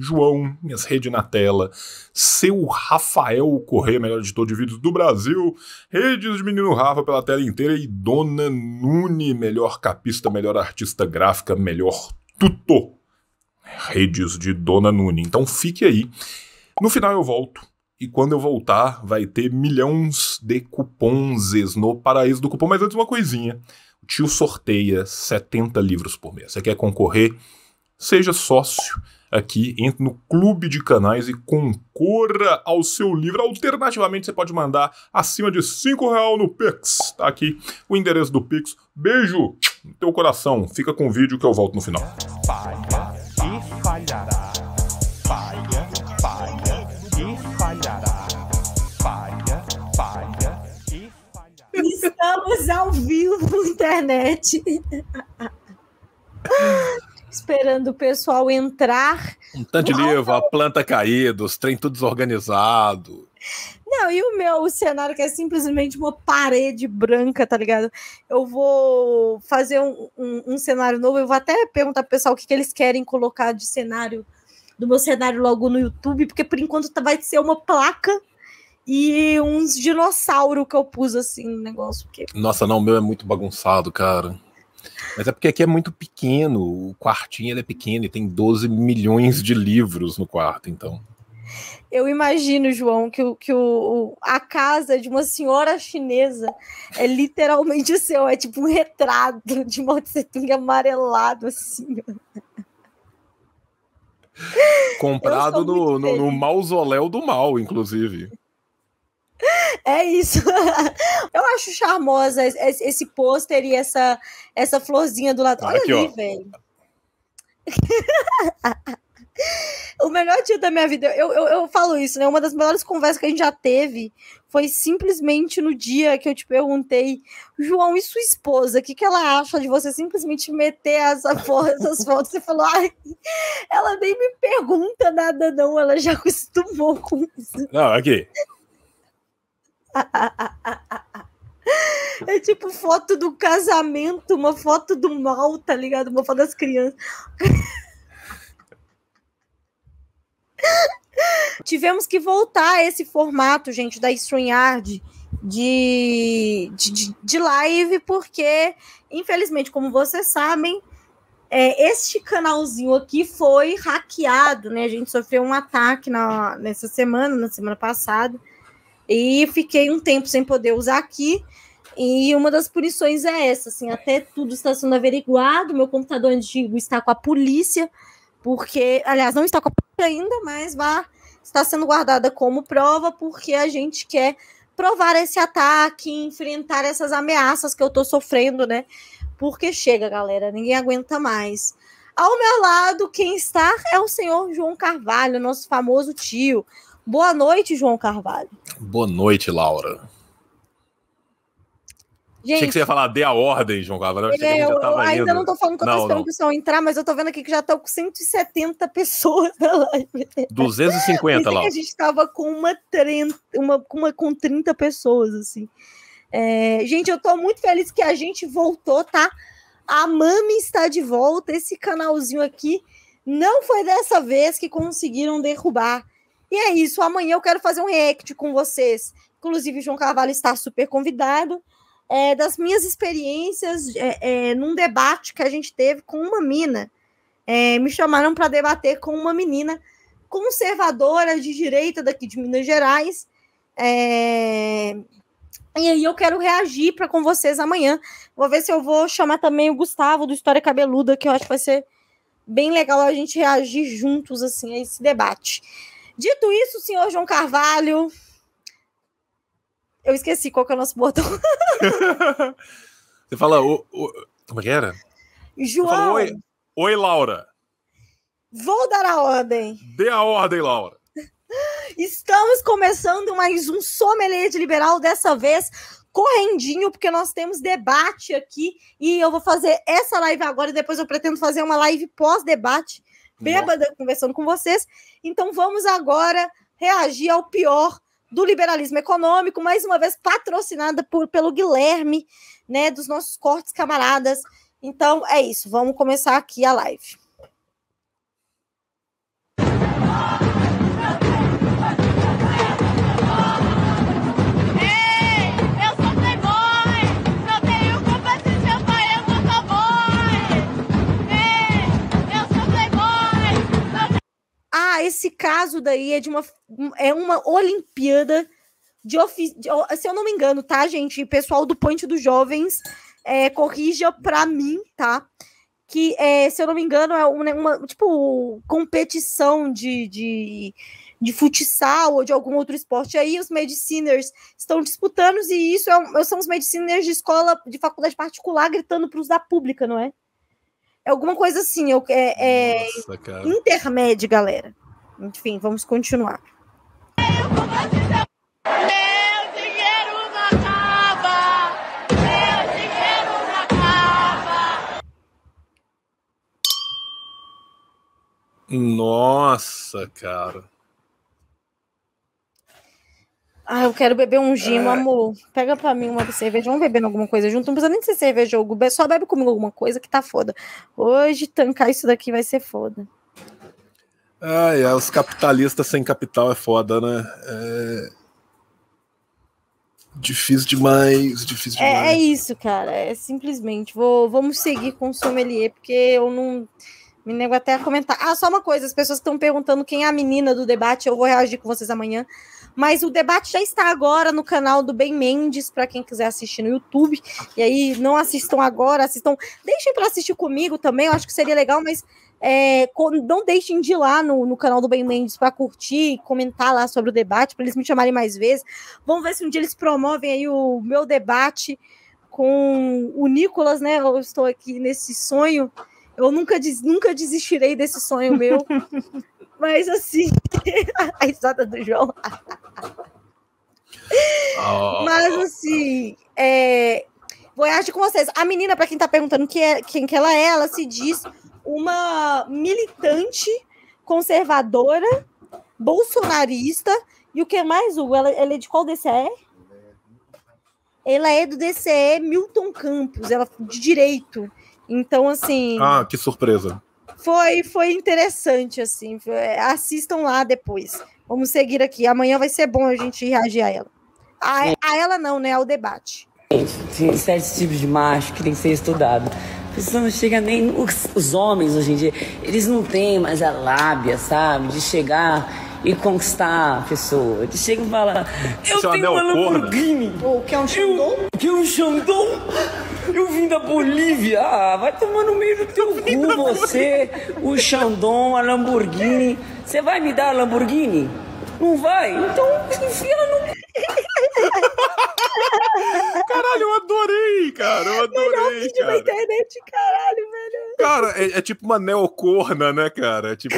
João, minhas redes na tela, seu Rafael Correia, melhor editor de vídeos do Brasil, redes de Menino Rafa pela tela inteira e Dona Nune, melhor capista, melhor artista gráfica, melhor tutor. Redes de Dona Nune. Então fique aí. No final eu volto. E quando eu voltar, vai ter milhões de cupons no paraíso do cupom. Mas antes, uma coisinha. O tio sorteia 70 livros por mês. Você quer concorrer? Seja sócio aqui, entre no clube de canais e concorra ao seu livro. Alternativamente, você pode mandar acima de 5 real no Pix. Tá aqui o endereço do Pix. Beijo no teu coração. Fica com o vídeo que eu volto no final. Falha e falhará. Falha, falha e falhará. Falha, falha e falhará. Estamos ao vivo na internet. esperando o pessoal entrar. Um tanto de livro, a planta caída, os trem tudo desorganizado. Não, e o meu o cenário que é simplesmente uma parede branca, tá ligado? Eu vou fazer um, um, um cenário novo. Eu vou até perguntar pro pessoal o que, que eles querem colocar de cenário, do meu cenário logo no YouTube, porque por enquanto tá, vai ser uma placa e uns dinossauro que eu pus assim no negócio. Porque... Nossa, não, o meu é muito bagunçado, cara. Mas é porque aqui é muito pequeno, o quartinho é pequeno e tem 12 milhões de livros no quarto, então. Eu imagino, João, que, o, que o, a casa de uma senhora chinesa é literalmente o seu, é tipo um retrato de Mao Tse Tung amarelado, assim. Comprado no, no, no mausoléu do mal, inclusive. É isso. Eu acho charmosa esse pôster e essa, essa florzinha do lado. Ah, Olha Aqui, ali, velho. o melhor dia da minha vida, eu, eu, eu, falo isso, né? Uma das melhores conversas que a gente já teve foi simplesmente no dia que eu te perguntei, João, e sua esposa? O que, que ela acha de você simplesmente meter essa porra, essas fotos? Você falou, ai, ela nem me pergunta nada, não, ela já acostumou com isso. Não, aqui. É tipo foto do casamento, uma foto do mal, tá ligado? Uma foto das crianças. Tivemos que voltar a esse formato, gente, da StreamYard de, de, de live, porque, infelizmente, como vocês sabem, é, este canalzinho aqui foi hackeado, né? A gente sofreu um ataque na, nessa semana, na semana passada. E fiquei um tempo sem poder usar aqui. E uma das punições é essa, assim, até tudo está sendo averiguado, meu computador antigo está com a polícia, porque, aliás, não está com a polícia ainda, mas vá, está sendo guardada como prova, porque a gente quer provar esse ataque, enfrentar essas ameaças que eu estou sofrendo, né? Porque chega, galera, ninguém aguenta mais. Ao meu lado, quem está é o senhor João Carvalho, nosso famoso tio, Boa noite, João Carvalho. Boa noite, Laura. Gente, Achei que você ia falar dê a ordem, João Carvalho. Eu, é, eu ainda indo. não tô falando que eu não, esperando o pessoal entrar, mas eu tô vendo aqui que já estão com 170 pessoas na live. 250, Laura. A gente tava com uma, 30, uma, uma com 30 pessoas, assim. É, gente, eu tô muito feliz que a gente voltou, tá? A Mami está de volta. Esse canalzinho aqui não foi dessa vez que conseguiram derrubar. E é isso. Amanhã eu quero fazer um react com vocês. Inclusive, João Carvalho está super convidado. É, das minhas experiências é, é, num debate que a gente teve com uma mina. É, me chamaram para debater com uma menina conservadora de direita daqui de Minas Gerais. É, e aí eu quero reagir para com vocês amanhã. Vou ver se eu vou chamar também o Gustavo do História Cabeluda, que eu acho que vai ser bem legal a gente reagir juntos assim a esse debate. Dito isso, senhor João Carvalho. Eu esqueci qual que é o nosso botão. Você fala, o, o, como é que era? João. Fala, oi, oi, Laura. Vou dar a ordem. Dê a ordem, Laura. Estamos começando mais um Sommelier de Liberal, dessa vez correndinho, porque nós temos debate aqui e eu vou fazer essa live agora e depois eu pretendo fazer uma live pós-debate bêbada Nossa. conversando com vocês. Então vamos agora reagir ao pior do liberalismo econômico, mais uma vez patrocinada por, pelo Guilherme, né, dos nossos cortes camaradas. Então é isso, vamos começar aqui a live. ah, esse caso daí é de uma é uma Olimpíada de, ofi de se eu não me engano, tá, gente? Pessoal do Ponte dos Jovens, é, corrija para mim, tá? Que, é, se eu não me engano, é uma, uma tipo competição de, de, de, futsal ou de algum outro esporte. Aí os mediciners estão disputando, e isso é, são os mediciners de escola, de faculdade particular, gritando para os da pública, não é? É alguma coisa assim, eu, é, é intermédio, galera. Enfim, vamos continuar. Nossa, cara. Ah, eu quero beber um gin, ah. amor. Pega pra mim uma cerveja, vamos bebendo alguma coisa junto. Não precisa nem ser cerveja ou é só bebe comigo alguma coisa que tá foda. Hoje tancar isso daqui vai ser foda. Ai, ah, os capitalistas sem capital é foda, né? É... Difícil demais, difícil demais. É, é, isso, cara. É simplesmente. Vou, vamos seguir com o sommelier, porque eu não. Me nego até a comentar. Ah, só uma coisa: as pessoas estão perguntando quem é a menina do debate. Eu vou reagir com vocês amanhã. Mas o debate já está agora no canal do Ben Mendes, para quem quiser assistir no YouTube. E aí, não assistam agora, assistam. Deixem para assistir comigo também, eu acho que seria legal, mas é, não deixem de ir lá no, no canal do Ben Mendes para curtir, comentar lá sobre o debate, para eles me chamarem mais vezes. Vamos ver se um dia eles promovem aí o meu debate com o Nicolas, né? Eu estou aqui nesse sonho. Eu nunca, des, nunca desistirei desse sonho meu. Mas assim, a risada do João. Mas assim, é, Voyage com vocês. A menina, para quem está perguntando quem, é, quem que ela é, ela se diz uma militante conservadora, bolsonarista. E o que é mais, Hugo? Ela, ela é de qual DCE? Ela é do DCE é Milton Campos, ela de direito. Então, assim. Ah, que surpresa! Foi, foi interessante, assim. Foi, assistam lá depois. Vamos seguir aqui. Amanhã vai ser bom a gente reagir a ela. A, a ela não, né? Ao debate. Tem sete tipos de macho que tem que ser estudado. A pessoa não chega nem. Os, os homens hoje em dia, eles não têm mais a lábia, sabe? De chegar e conquistar a pessoa. Ele chega e fala, eu Seu tenho uma é Lamborghini. Ou que quer um Xandão? Quer um Xandão? Eu vim da Bolívia. Ah, vai tomar no meio do teu cu você, o Xandão, a Lamborghini. Você vai me dar a Lamborghini? Não vai? Então enfia no... Caralho, eu adorei, cara. Eu adorei. Melhor cara. internet, caralho, velho. Cara, é, é, tipo uma neocorna, né, cara? É tipo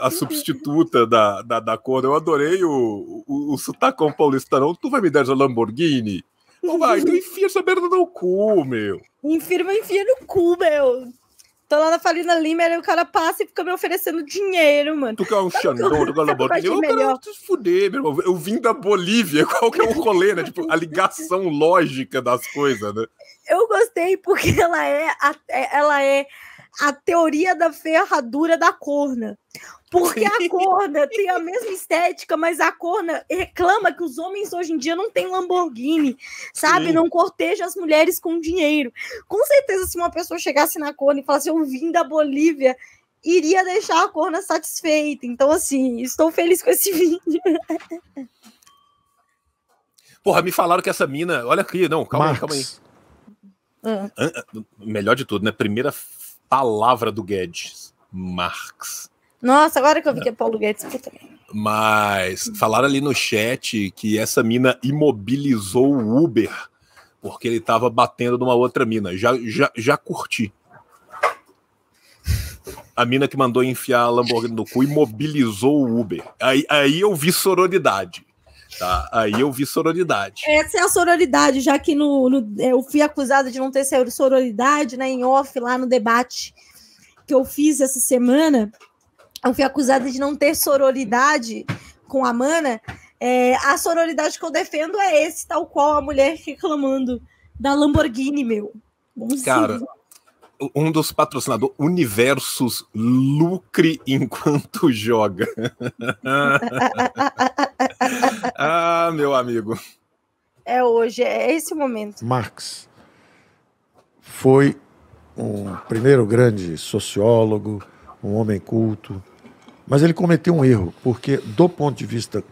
a substituta da, da, da corna. Eu adorei o, o, o sotacão paulista, não. Tu vai me dar essa Lamborghini? Não vai, então enfia essa merda no cu, meu. Enfirma, enfia no cu, meu. Tô lá na falina Lima, aí o cara passa e fica me oferecendo dinheiro, mano. Tu quer um Xandão, tu quer um Bota. Eu quero te fuder, meu irmão. Eu vim da Bolívia, qual que é o rolê, né? Tipo, a ligação lógica das coisas, né? Eu gostei porque ela é a, é, ela é a teoria da ferradura da corna. Porque a corna tem a mesma estética, mas a corna reclama que os homens hoje em dia não têm Lamborghini, sabe? Sim. Não corteja as mulheres com dinheiro. Com certeza, se uma pessoa chegasse na corna e falasse, eu vim da Bolívia, iria deixar a corna satisfeita. Então, assim, estou feliz com esse vídeo. Porra, me falaram que essa mina. Olha aqui, não, calma Max. aí, calma aí. Ah. Melhor de tudo, né? Primeira palavra do Guedes: Marx. Nossa, agora que eu vi que é Paulo Guedes, puta também. Mas falaram ali no chat que essa mina imobilizou o Uber porque ele tava batendo numa outra mina. Já, já, já curti. A mina que mandou enfiar a Lamborghini no cu imobilizou o Uber. Aí, aí eu vi sororidade. Tá? Aí eu vi sororidade. Essa é a sororidade, já que no, no, eu fui acusada de não ter sororidade né, em off lá no debate que eu fiz essa semana eu fui acusada de não ter sororidade com a mana. É, a sororidade que eu defendo é esse, tal qual a mulher reclamando da Lamborghini, meu. Cara, um dos patrocinadores, Universos lucre enquanto joga. ah, meu amigo. É hoje, é esse momento. Marx foi um primeiro grande sociólogo, um homem culto, mas ele cometeu um erro, porque do ponto de vista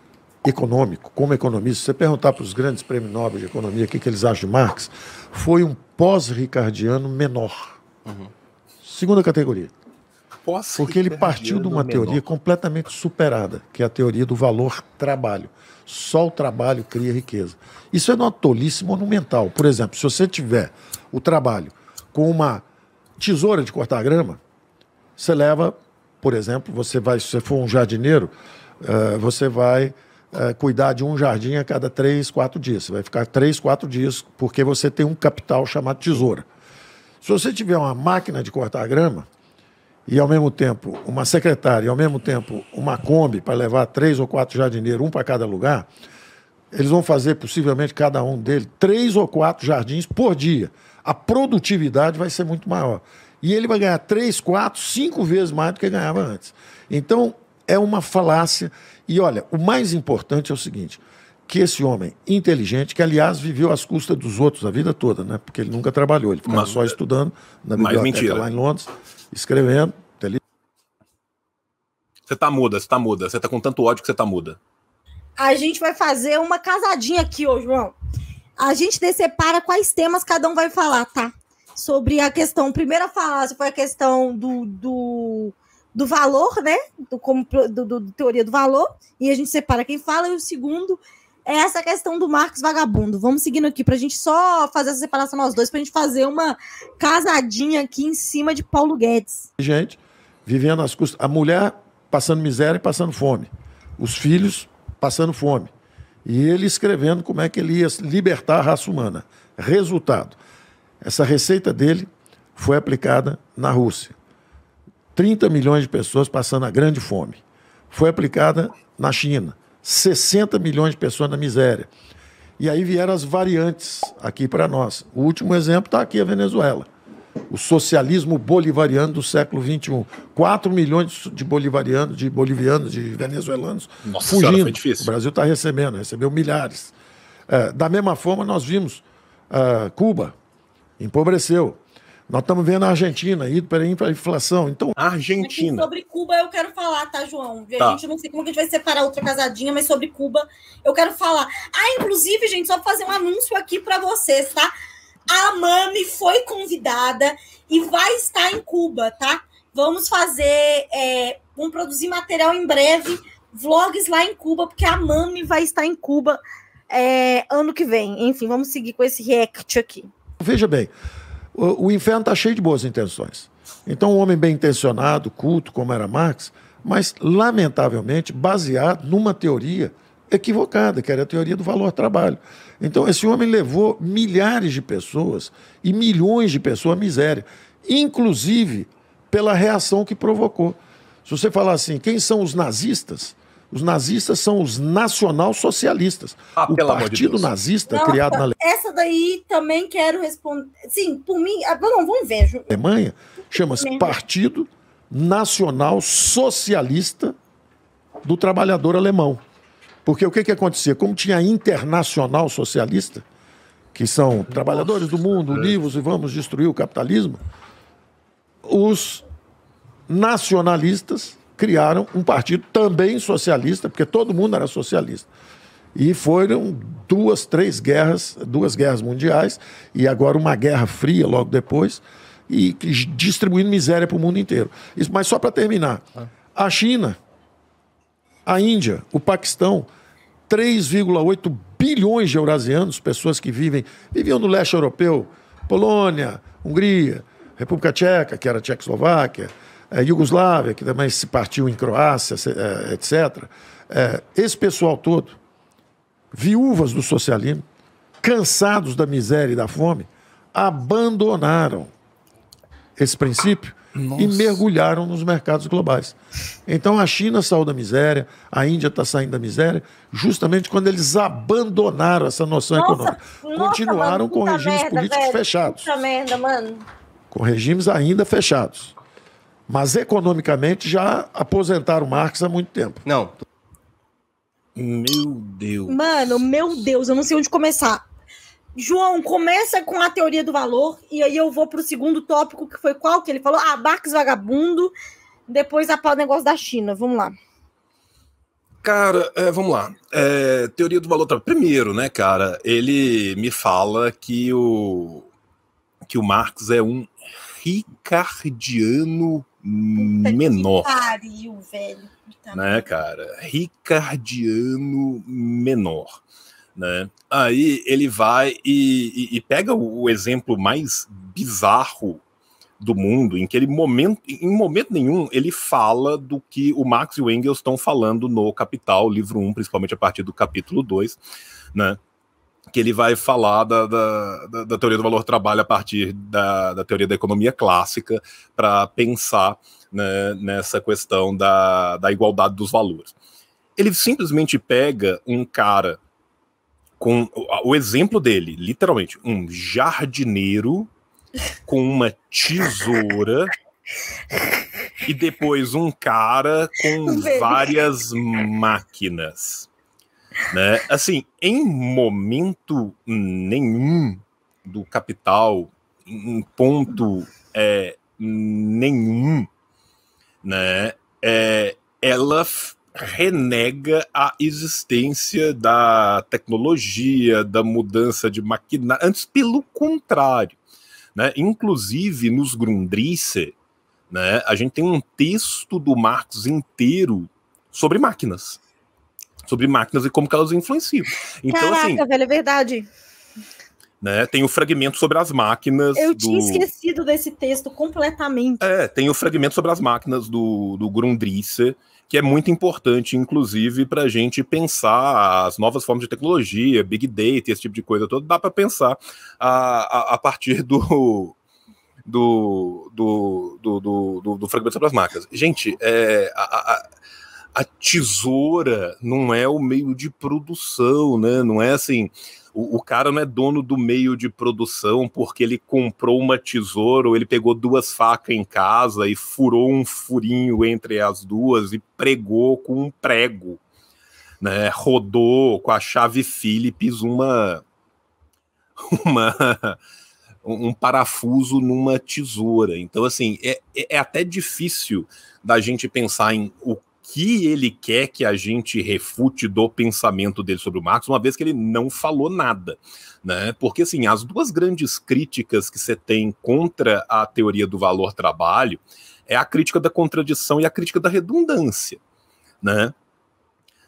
econômico, como economista, se você perguntar para os grandes prêmios nobres de economia o que, que eles acham de Marx, foi um pós-ricardiano menor. Uhum. Segunda categoria. porque ele partiu de uma menor. teoria completamente superada, que é a teoria do valor trabalho. Só o trabalho cria riqueza. Isso é uma tolice monumental. Por exemplo, se você tiver o trabalho com uma tesoura de cortar grama, você leva por exemplo, você vai, se você for um jardineiro, uh, você vai uh, cuidar de um jardim a cada três, quatro dias. Você vai ficar três, quatro dias, porque você tem um capital chamado tesoura. Se você tiver uma máquina de cortar grama, e ao mesmo tempo uma secretária, e ao mesmo tempo uma Kombi para levar três ou quatro jardineiros, um para cada lugar, eles vão fazer possivelmente cada um deles três ou quatro jardins por dia. A produtividade vai ser muito maior. E ele vai ganhar três, quatro, cinco vezes mais do que ganhava antes. Então, é uma falácia. E olha, o mais importante é o seguinte: que esse homem inteligente, que aliás viveu às custas dos outros a vida toda, né? Porque ele nunca trabalhou, ele ficava mas, só estudando na biblioteca lá em Londres, escrevendo. Você tá muda, você tá muda. Você tá com tanto ódio que você tá muda. A gente vai fazer uma casadinha aqui, ô João. A gente separa quais temas cada um vai falar, tá? sobre a questão. A primeira fase foi a questão do, do, do valor, né? Do, como, do, do, teoria do valor, e a gente separa quem fala, e o segundo é essa questão do Marcos Vagabundo. Vamos seguindo aqui para a gente só fazer essa separação nós dois, para a gente fazer uma casadinha aqui em cima de Paulo Guedes. Gente, vivendo as custas. A mulher passando miséria e passando fome. Os filhos passando fome. E ele escrevendo como é que ele ia libertar a raça humana. Resultado: essa receita dele foi aplicada na Rússia. 30 milhões de pessoas passando a grande fome. Foi aplicada na China. 60 milhões de pessoas na miséria. E aí vieram as variantes aqui para nós. O último exemplo está aqui, a Venezuela. O socialismo bolivariano do século XXI. 4 milhões de bolivarianos, de bolivianos, de venezuelanos Nossa fugindo. Senhora, foi difícil. O Brasil está recebendo, recebeu milhares. É, da mesma forma, nós vimos uh, Cuba, empobreceu. Nós estamos vendo a Argentina indo para a inflação. Então, Argentina. Sobre Cuba eu quero falar, tá, João? Tá. A gente não sei como que a gente vai separar outra casadinha, mas sobre Cuba eu quero falar. Ah, inclusive, gente, só fazer um anúncio aqui para vocês, tá? A Mami foi convidada e vai estar em Cuba, tá? Vamos fazer, é, vamos produzir material em breve, vlogs lá em Cuba, porque a Mami vai estar em Cuba é, ano que vem. Enfim, vamos seguir com esse react aqui. Veja bem, o, o inferno está cheio de boas intenções. Então, um homem bem intencionado, culto, como era Marx, mas lamentavelmente baseado numa teoria equivocada, que era a teoria do valor-trabalho. Então, esse homem levou milhares de pessoas e milhões de pessoas à miséria, inclusive pela reação que provocou. Se você falar assim, quem são os nazistas? Os nazistas são os nacionalsocialistas. Ah, o Partido de Nazista criado na tá, Alemanha. Essa daí também quero responder. Sim, por mim. Não, ah, vamos ver. Ju... Alemanha chama-se Partido Nacional Socialista do Trabalhador Alemão. Porque o que, que acontecia? Como tinha a Internacional Socialista, que são Nossa, trabalhadores do mundo, livros e vamos destruir o capitalismo, os nacionalistas criaram um partido também socialista, porque todo mundo era socialista. E foram duas, três guerras, duas guerras mundiais, e agora uma guerra fria logo depois, e distribuindo miséria para o mundo inteiro. Isso, mas só para terminar, a China, a Índia, o Paquistão, 3,8 bilhões de eurasianos, pessoas que vivem, viviam no leste europeu, Polônia, Hungria, República Tcheca, que era Tchecoslováquia, é, Iugoslávia, que também se partiu em Croácia, é, etc. É, esse pessoal todo, viúvas do socialismo, cansados da miséria e da fome, abandonaram esse princípio Nossa. e mergulharam nos mercados globais. Então a China saiu da miséria, a Índia está saindo da miséria, justamente quando eles abandonaram essa noção nossa, econômica. Nossa, Continuaram mano, com regimes merda, políticos velho, fechados. Merda, com regimes ainda fechados. Mas economicamente já aposentaram Marx há muito tempo. Não. Meu Deus. Mano, meu Deus, eu não sei onde começar. João, começa com a teoria do valor e aí eu vou para o segundo tópico, que foi qual que ele falou? Ah, Marx vagabundo, depois a pau negócio da China. Vamos lá. Cara, é, vamos lá. É, teoria do valor. Tá primeiro, né, cara, ele me fala que o, que o Marx é um ricardiano Puta menor. pariu, velho. Puta né, cara? Ricardiano menor. Né? Aí ele vai e, e, e pega o, o exemplo mais bizarro do mundo, em que ele momento, em momento nenhum ele fala do que o Marx e o Engels estão falando no Capital, livro 1, principalmente a partir do capítulo 2, né? que ele vai falar da, da, da, teoria do valor trabalho a partir da, da teoria da economia clássica para pensar né, nessa questão da, da igualdade dos valores. Ele simplesmente pega um cara com o exemplo dele, literalmente, um jardineiro com uma tesoura e depois um cara com várias máquinas. Né? Assim, em momento nenhum do capital, em ponto é, nenhum, né? É, ela renega a existência da tecnologia, da mudança de maquinário. Antes, pelo contrário. Né? Inclusive, nos Grundrisse, né, a gente tem um texto do Marx inteiro sobre máquinas sobre máquinas e como que elas influenciam. Então, assim, Caraca, assim, velho, é verdade. Né? Tem o fragmento sobre as máquinas. Eu do... tinha esquecido desse texto completamente. É, tem o fragmento sobre as máquinas do, do Grundrisse, que é muito importante, inclusive, para a gente pensar as novas formas de tecnologia, Big Data, esse tipo de coisa toda. Dá para pensar a, a, a partir do, do, do, do, do, do, fragmento sobre as máquinas. Gente, é, a a tesoura não é o meio de produção, né? Não é assim. O, o, cara não é dono do meio de produção porque ele comprou uma tesoura ou ele pegou duas facas em casa e furou um furinho entre as duas e pregou com um prego, né? Rodou com a chave Phillips uma uma um parafuso numa tesoura. Então, assim, é, é, é até difícil da gente pensar em o que ele quer que a gente refute do pensamento dele sobre o Marx, uma vez que ele não falou nada. Né? Porque, assim, as duas grandes críticas que você tem contra a teoria do valor-trabalho é a crítica da contradição e a crítica da redundância. Né?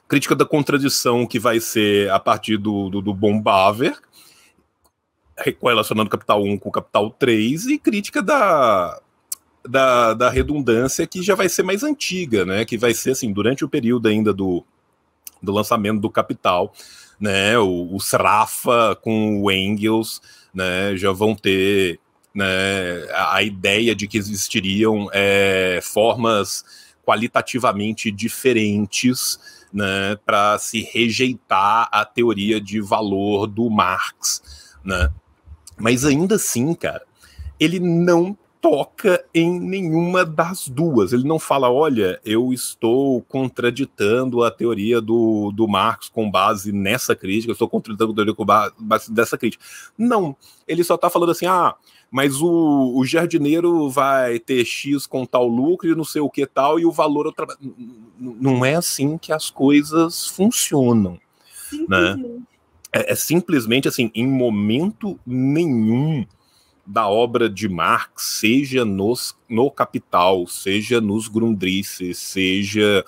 Crítica da contradição que vai ser a partir do, do, do Bombaver, correlacionando Capital 1 com Capital 3, e crítica da da, da redundância que já vai ser mais antiga, né? Que vai ser assim, durante o período ainda do, do lançamento do Capital, né? O, o Srafa com o Engels, né? Já vão ter né, a, a ideia de que existiriam é, formas qualitativamente diferentes né, para se rejeitar a teoria de valor do Marx. Né? Mas ainda assim, cara, ele não toca em nenhuma das duas. Ele não fala, olha, eu estou contraditando a teoria do, do Marx com base nessa crítica, eu estou contraditando a teoria com base dessa crítica. Não, ele só está falando assim, ah, mas o, o jardineiro vai ter X com tal lucro e não sei o que tal, e o valor... É Outra... Não é assim que as coisas funcionam, Sim. né? É, é simplesmente assim, em momento nenhum da obra de Marx, seja nos, no Capital, seja nos Grundrisse, seja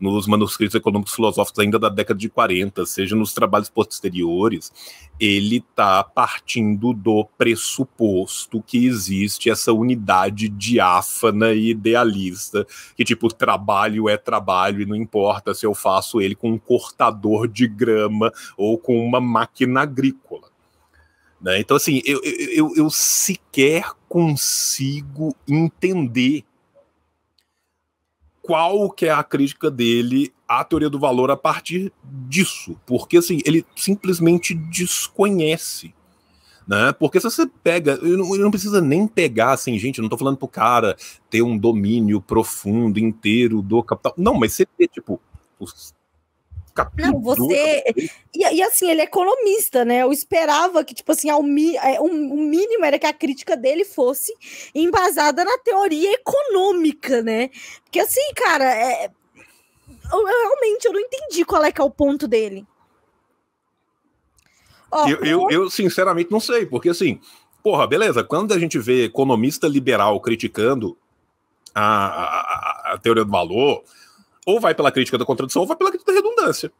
nos manuscritos econômicos filosóficos ainda da década de 40, seja nos trabalhos posteriores, ele está partindo do pressuposto que existe essa unidade diáfana e idealista, que tipo, trabalho é trabalho e não importa se eu faço ele com um cortador de grama ou com uma máquina agrícola. Né? Então, assim, eu, eu, eu sequer consigo entender qual que é a crítica dele à teoria do valor a partir disso, porque assim ele simplesmente desconhece, né? Porque se você pega, ele não, ele não precisa nem pegar assim, gente, eu não estou falando pro cara ter um domínio profundo inteiro do capital, não, mas você vê, tipo os não, você. E, e, assim, ele é economista, né? Eu esperava que, tipo assim, ao mi... É, um, o mínimo era que a crítica dele fosse embasada na teoria econômica, né? Porque assim, cara, é... eu, realmente eu não entendi qual é que é o ponto dele. eu, eu, eu, sinceramente, não sei, porque assim, porra, beleza, quando a gente vê economista liberal criticando a, a, a teoria do valor, ou vai pela crítica da contradição ou vai pela crítica da redundância.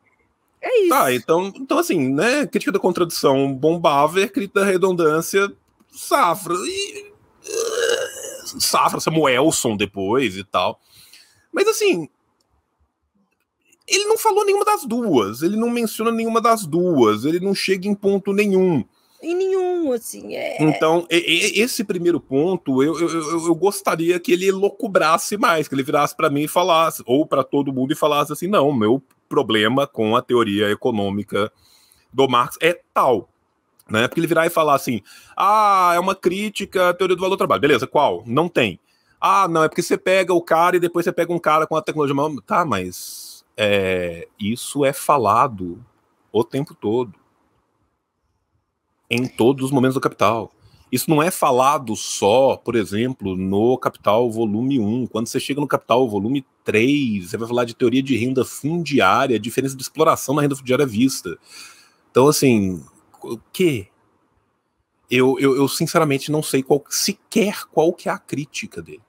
É isso. Tá, então, então assim, né? Crítica da contradição bombava, crítica da redundância, safra. E. Uh, safra, Samuelson depois e tal. Mas assim. Ele não falou nenhuma das duas, ele não menciona nenhuma das duas, ele não chega em ponto nenhum. Em nenhum, assim. É... Então, esse primeiro ponto, eu, eu, eu gostaria que ele locubrasse mais, que ele virasse para mim e falasse, ou para todo mundo e falasse assim: não, meu problema com a teoria econômica do Marx é tal. Né? Porque ele virar e falar assim: ah, é uma crítica à teoria do valor do trabalho. Beleza, qual? Não tem. Ah, não, é porque você pega o cara e depois você pega um cara com a tecnologia. Tá, mas é, isso é falado o tempo todo em todos os momentos do Capital. Isso não é falado só, por exemplo, no Capital Volume 1. Quando você chega no Capital Volume 3, você vai falar de teoria de renda fundiária, diferença de exploração na renda fundiária vista. Então, assim, o quê? Eu, eu, eu sinceramente não sei qual, sequer qual que é a crítica dele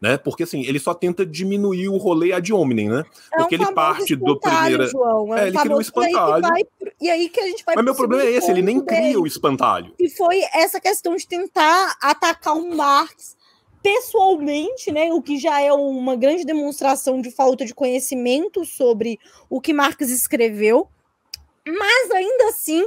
né? Porque assim, ele só tenta diminuir o rolê ad hominem, né? É Porque é é, um ele parte do primeiro. João, é, ele cria um espantalho. E aí que a gente vai Mas meu problema é esse, ele nem dele. cria o espantalho. E foi essa questão de tentar atacar o Marx pessoalmente, né, o que já é uma grande demonstração de falta de conhecimento sobre o que Marx escreveu, mas ainda assim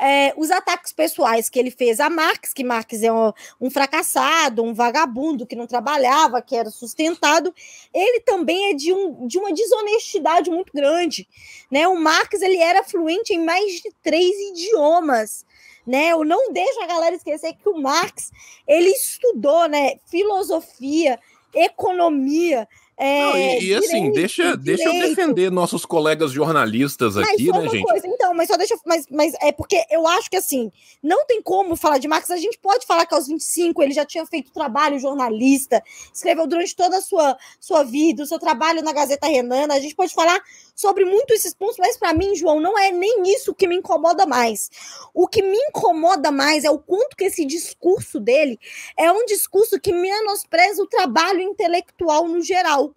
é, os ataques pessoais que ele fez a Marx, que Marx é um, um, fracassado, um vagabundo que não trabalhava, que era sustentado, ele também é de, um, de uma desonestidade muito grande. Né? O Marx ele era fluente em mais de três idiomas né? Eu não deixo a galera esquecer que o Marx ele estudou, né? Filosofia, economia, é, não, e, é, e, assim, deixa, é deixa eu defender nossos colegas jornalistas mas aqui, né, gente? Coisa, então, mas só deixa. Mas, mas é porque eu acho que assim, não tem como falar de Marx. A gente pode falar que aos 25 ele já tinha feito trabalho jornalista, escreveu durante toda a sua, sua vida, o seu trabalho na Gazeta Renana. A gente pode falar sobre muito esses pontos, mas para mim, João, não é nem isso que me incomoda mais. O que me incomoda mais é o quanto que esse discurso dele é um discurso que menospreza o trabalho intelectual no geral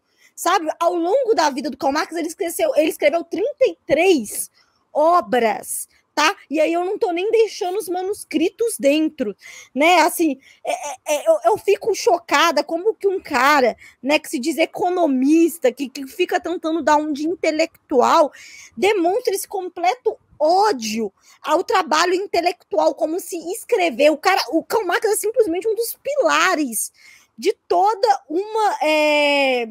sabe? Ao longo da vida do Karl Marx, ele, esqueceu, ele escreveu 33 obras, tá? E aí eu não tô nem deixando os manuscritos dentro, né? Assim, é, é, é, eu, eu, fico chocada como que um cara, né, que se diz economista, que, que fica tentando dar um de intelectual, demonstra esse completo ódio ao trabalho intelectual, como se escrever. O cara, o Karl Marx é simplesmente um dos pilares de toda uma é,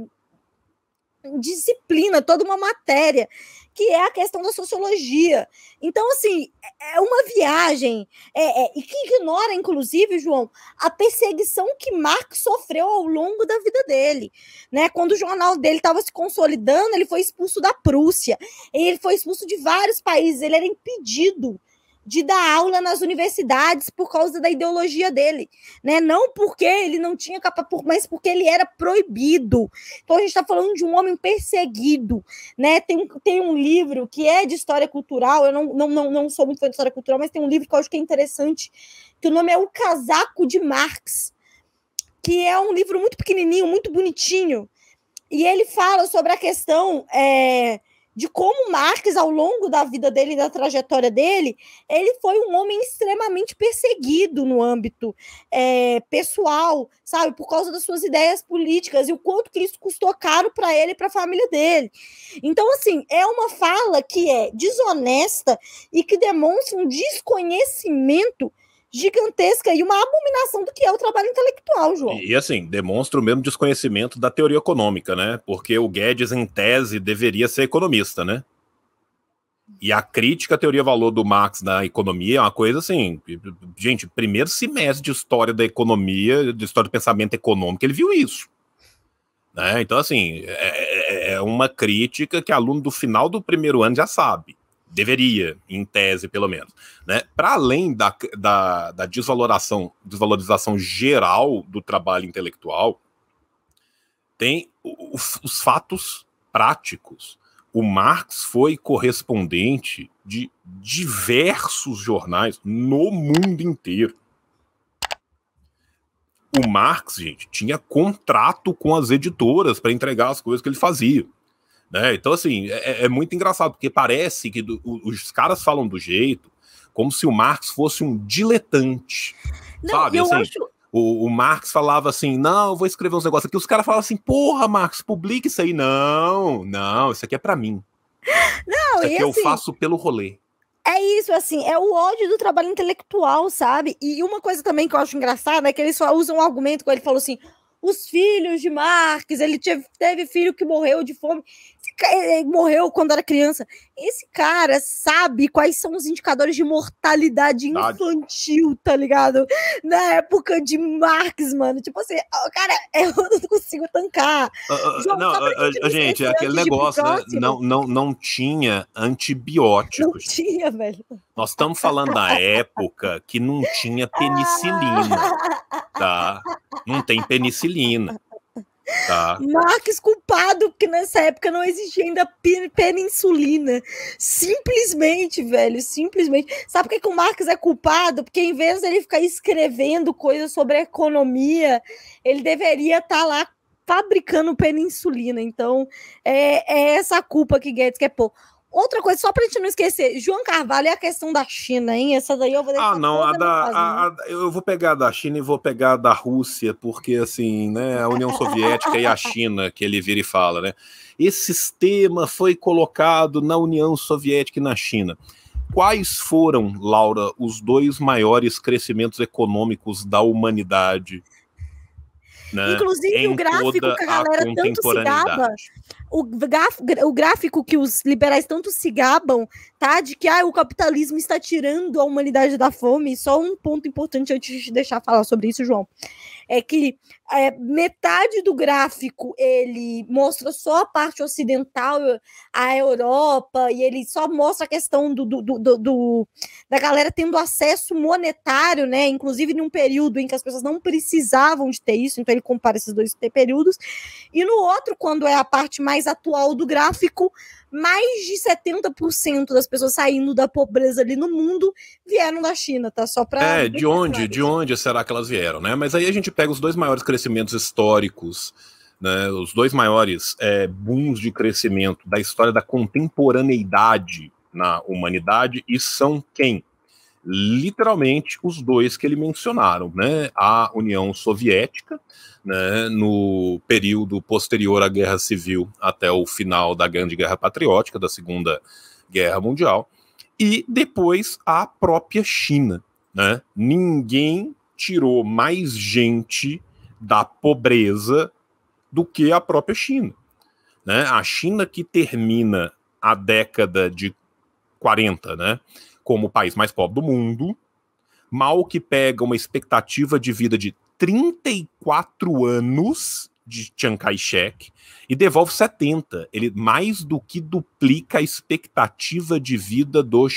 disciplina, toda uma matéria, que é a questão da sociologia. Então, assim, é, é uma viagem, é, é, e que ignora, inclusive, João, a perseguição que Marx sofreu ao longo da vida dele. Né? Quando o jornal dele estava se consolidando, ele foi expulso da Prússia, ele foi expulso de vários países, ele era impedido de dar aula nas universidades por causa da ideologia dele, né? Não porque ele não tinha capa, mas porque ele era proibido. Então a gente está falando de um homem perseguido, né? Tem, tem um livro que é de história cultural, eu não, não, não, não sou muito fã de história cultural, mas tem um livro que eu acho que é interessante, que o nome é O Casaco de Marx, que é um livro muito pequenininho, muito bonitinho, e ele fala sobre a questão... É, de como Marx, ao longo da vida dele, da trajetória dele, ele foi um homem extremamente perseguido no âmbito é, pessoal, sabe, por causa das suas ideias políticas e o quanto que isso custou caro para ele e para a família dele. Então, assim, é uma fala que é desonesta e que demonstra um desconhecimento gigantesca e uma abominação do que é o trabalho intelectual, João. E assim, demonstra o mesmo desconhecimento da teoria econômica, né? Porque o Guedes, em tese, deveria ser economista, né? E a crítica à teoria valor do Marx na economia é uma coisa assim. Gente, primeiro semestre de história da economia, de história do pensamento econômico, ele viu isso. Né? Então, assim, é, é, é uma crítica que aluno do final do primeiro ano já sabe deveria, em tese pelo menos, né? Para além da, da, da, desvaloração, desvalorização geral do trabalho intelectual, tem os, os, fatos práticos. O Marx foi correspondente de diversos jornais no mundo inteiro. O Marx, gente, tinha contrato com as editoras para entregar as coisas que ele fazia. Né? Então, assim, é, é, é, muito engraçado, porque parece que do, os caras falam do jeito como se o Marx fosse um diletante. Não, sabe? Eu assim, acho... o, o Marx falava assim: não, eu vou escrever uns negócios aqui. Os caras falavam assim: porra, Marx, publica isso aí. Não, não, isso aqui é para mim. Não, isso aqui eu assim, faço pelo rolê. É isso, assim, é o ódio do trabalho intelectual, sabe? E uma coisa também que eu acho engraçada é que eles usam um argumento, quando ele falou assim: os filhos de Marx, ele teve, teve filho que morreu de fome, morreu quando era criança. Esse cara sabe quais são os indicadores de mortalidade infantil, tá ligado? Na época de Marx, mano. Tipo assim, cara, eu não consigo tancar. Uh, ah, João, ah, não, uh, gente, é aquele negócio, né? Não, não, não tinha antibióticos. Não tinha, velho. Nós estamos falando da época que não tinha penicilina, tá? Não tem penicilina. Tá. Marques culpado, que nessa época não existia ainda peninsulina. Simplesmente, velho, simplesmente. Sabe por que, que o Marques é culpado? Porque em vez dele ficar escrevendo coisas sobre economia, ele deveria estar tá lá fabricando peninsulina. Então, é, é essa culpa que Guedes quer pôr. Outra coisa, só pra gente não esquecer, João Carvalho é a questão da China, hein? Essa daí eu vou deixar. Ah, não, a da, a, a, eu vou pegar a da China e vou pegar a da Rússia, porque assim, né, a União Soviética e a China, que ele vira e fala, né? Esse sistema foi colocado na União Soviética e na China. Quais foram, Laura, os dois maiores crescimentos econômicos da humanidade né? Inclusive, em o gráfico que a galera a tanto se gaba, o, o gráfico que os liberais tanto se gabam, tá? De que ah, o capitalismo está tirando a humanidade da fome. Só um ponto importante antes de deixar falar sobre isso, João é que é, metade do gráfico ele mostra só a parte ocidental, a Europa, e ele só mostra a questão do, do, do, do da galera tendo acesso monetário, né? Inclusive num período em que as pessoas não precisavam de ter isso, então ele compara esses dois períodos. E no outro, quando é a parte mais atual do gráfico, mais de 70% das pessoas saindo da pobreza ali no mundo vieram da China, tá? Só para É, de onde, de onde será que elas vieram, né? Mas aí a gente pega os dois maiores crescimentos históricos, né? Os dois maiores é, booms de crescimento da história da contemporaneidade na humanidade e são quem? literalmente os dois que ele mencionaram, né? A União Soviética, né, no período posterior à Guerra Civil até o final da Grande Guerra Patriótica, da Segunda Guerra Mundial, e depois a própria China, né? Ninguém tirou mais gente da pobreza do que a própria China, né? A China que termina a década de 40, né? como o país mais pobre do mundo, mal que pega uma expectativa de vida de 34 anos de Chiang Kai-shek e devolve 70. Ele mais do que duplica a expectativa de vida do,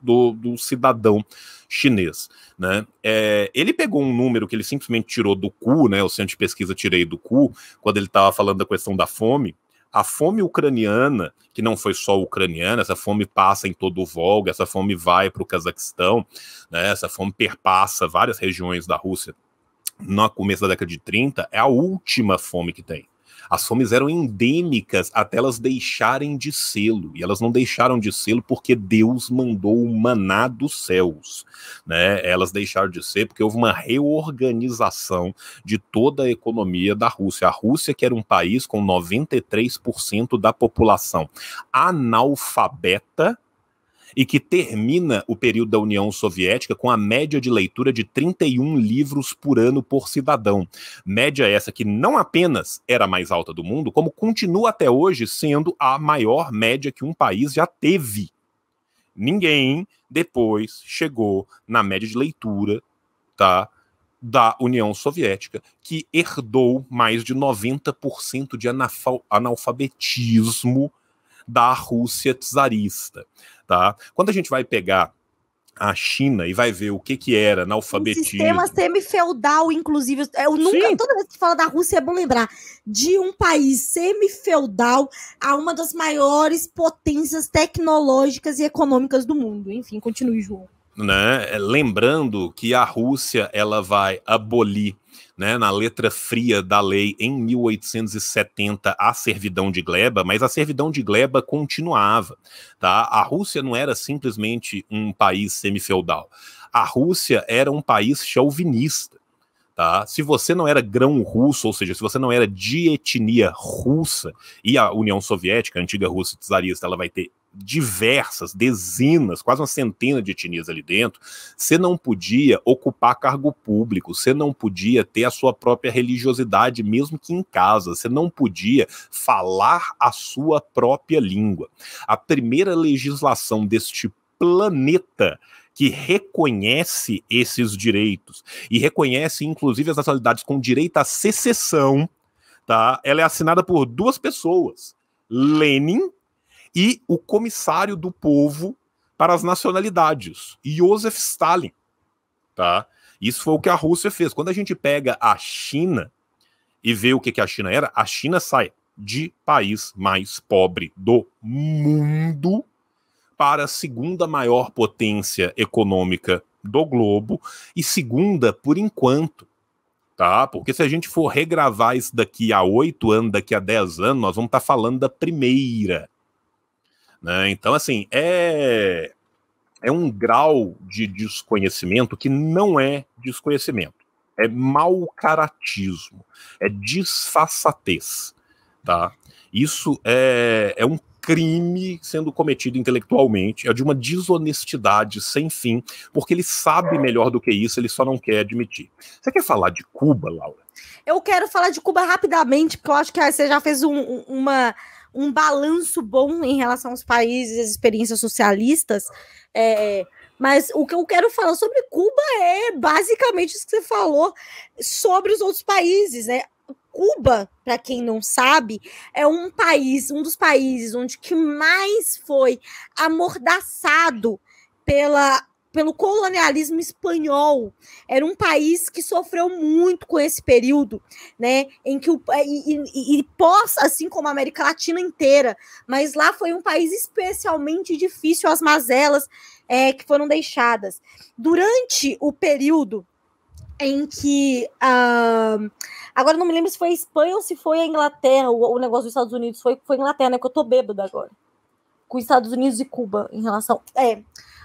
do, do cidadão chinês. Né? É, ele pegou um número que ele simplesmente tirou do cu, né? o centro de pesquisa tirei do cu, quando ele estava falando da questão da fome, a fome ucraniana, que não foi só ucraniana, essa fome passa em todo o Volga, essa fome vai para o Cazaquistão, né, essa fome perpassa várias regiões da Rússia no começo da década de 30, é a última fome que tem. As fomes eram endêmicas até elas deixarem de sê-lo. E elas não deixaram de sê-lo porque Deus mandou o maná dos céus. Né? Elas deixaram de ser porque houve uma reorganização de toda a economia da Rússia. A Rússia, que era um país com 93% da população analfabeta, e que termina o período da União Soviética com a média de leitura de 31 livros por ano por cidadão. Média essa que não apenas era a mais alta do mundo, como continua até hoje sendo a maior média que um país já teve. Ninguém depois chegou na média de leitura, tá? da União Soviética, que herdou mais de 90% de analfabetismo da Rússia czarista tá? Quando a gente vai pegar a China e vai ver o que que era analfabetismo. Um sistema semi-feudal, inclusive. É, eu nunca, Sim. toda vez que fala da Rússia, é bom lembrar de um país semi-feudal a uma das maiores potências tecnológicas e econômicas do mundo. Enfim, continue, João. Né? É, lembrando que a Rússia ela vai abolir né, na letra fria da lei em 1870 a servidão de gleba, mas a servidão de gleba continuava. Tá? A Rússia não era simplesmente um país semifeudal. A Rússia era um país chauvinista. Tá? Se você não era grão russo, ou seja, se você não era de etnia russa, e a União Soviética, a antiga Rússia czarista, ela vai ter diversas, dezenas, quase uma centena de etnias ali dentro, você não podia ocupar cargo público, você não podia ter a sua própria religiosidade, mesmo que em casa, você não podia falar a sua própria língua. A primeira legislação deste planeta que reconhece esses direitos e reconhece inclusive as nacionalidades com direito à secessão, tá? Ela é assinada por duas pessoas, Lenin e o comissário do povo para as nacionalidades, Joseph Stalin. Tá? Isso foi o que a Rússia fez. Quando a gente pega a China e vê o que, que a China era, a China sai de país mais pobre do mundo para a segunda maior potência econômica do globo e segunda por enquanto, tá? Porque se a gente for regravar isso daqui a oito anos, daqui a dez anos, nós vamos estar tá falando da primeira. Né? Então, assim, é, é um grau de desconhecimento que não é desconhecimento. É mau caratismo, é disfarçatez. Tá? Isso é, é um crime sendo cometido intelectualmente, é de uma desonestidade sem fim, porque ele sabe melhor do que isso, ele só não quer admitir. Você quer falar de Cuba, Laura? Eu quero falar de Cuba rapidamente, porque eu acho que você já fez um, uma um balanço bom em relação aos países e experiências socialistas. É, mas o que eu quero falar sobre Cuba é basicamente isso que você falou sobre os outros países, né? Cuba, para quem não sabe, é um país, um dos países onde que mais foi amordaçado pela pelo colonialismo espanhol. Era um país que sofreu muito com esse período, né? Em que o é, e, e, e pós, assim como a América Latina inteira, mas lá foi um país especialmente difícil as mazelas é, que foram deixadas durante o período em que uh, agora não me lembro se foi a Espanha ou se foi a Inglaterra, o, o negócio dos Estados Unidos foi foi a Inglaterra, né? Que eu tô bêbada agora com os Estados Unidos e Cuba em relação é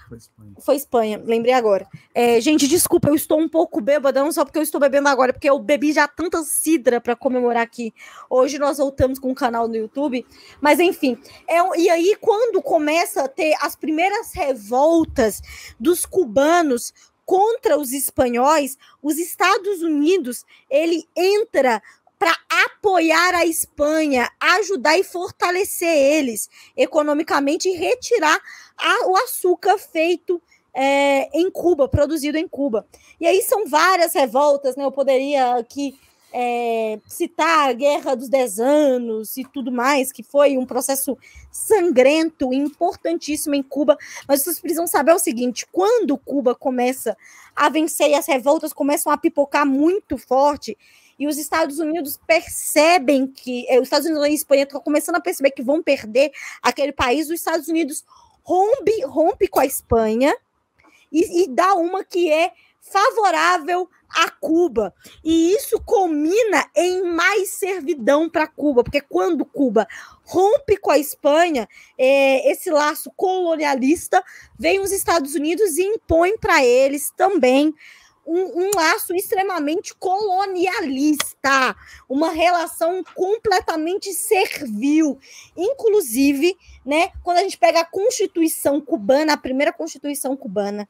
foi Espanha. Foi Espanha, lembrei agora. É, gente, desculpa, eu estou um pouco bêbadão só porque eu estou bebendo agora, porque eu bebi já tanta cidra para comemorar aqui. Hoje nós voltamos com o canal no YouTube. Mas enfim, é, e aí quando começa a ter as primeiras revoltas dos cubanos contra os espanhóis, os Estados Unidos, ele entra para apoiar a Espanha, ajudar e fortalecer eles economicamente e retirar a, o açúcar feito é, em Cuba, produzido em Cuba. E aí são várias revoltas, né? Eu poderia aqui é, citar a Guerra dos Dez Anos e tudo mais, que foi um processo sangrento e importantíssimo em Cuba. Mas vocês precisam saber o seguinte: quando Cuba começa a vencer e as revoltas começam a pipocar muito forte, e os Estados Unidos percebem que. Eh, os Estados Unidos e a Espanha estão começando a perceber que vão perder aquele país. Os Estados Unidos rompe, rompe com a Espanha e, e dá uma que é favorável a Cuba. E isso culmina em mais servidão para Cuba, porque quando Cuba rompe com a Espanha, é, esse laço colonialista, vem os Estados Unidos e impõe para eles também um, um laço extremamente colonialista, uma relação completamente servil. Inclusive, né, quando a gente pega a Constituição cubana, a primeira Constituição cubana,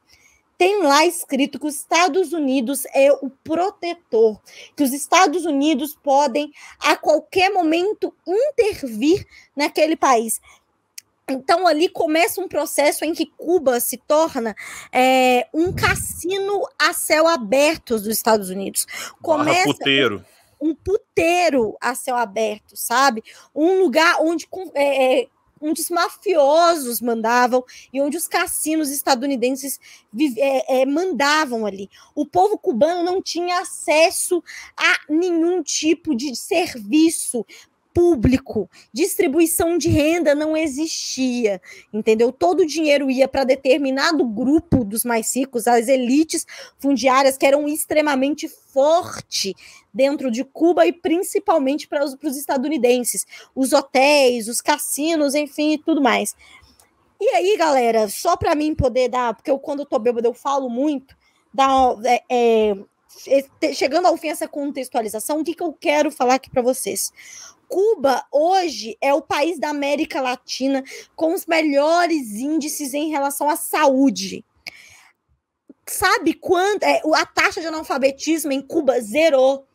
tem lá escrito que os Estados Unidos é o protetor, que os Estados Unidos podem a qualquer momento intervir naquele país. Então ali começa um processo em que Cuba se torna é, um cassino a céu aberto dos Estados Unidos. Começa Barra puteiro. Um, um, puteiro a céu aberto, sabe? Um lugar onde é, é, onde os mafiosos mandavam e onde os cassinos estadunidenses é, é, mandavam ali. O povo cubano não tinha acesso a nenhum tipo de serviço público, distribuição de renda não existia, entendeu? Todo o dinheiro ia para determinado grupo dos mais ricos, as elites fundiárias que eram extremamente forte dentro de Cuba e principalmente para os, para os estadunidenses, os hotéis, os cassinos, enfim, e tudo mais. E aí, galera, só para mim poder dar, porque eu, quando eu tô bêbada eu falo muito, da é, é, é chegando ao fim essa contextualização, o que, que eu quero falar aqui para vocês? Cuba hoje é o país da América Latina com os melhores índices em relação à saúde. Sabe quanto? É, a taxa de analfabetismo em Cuba zerou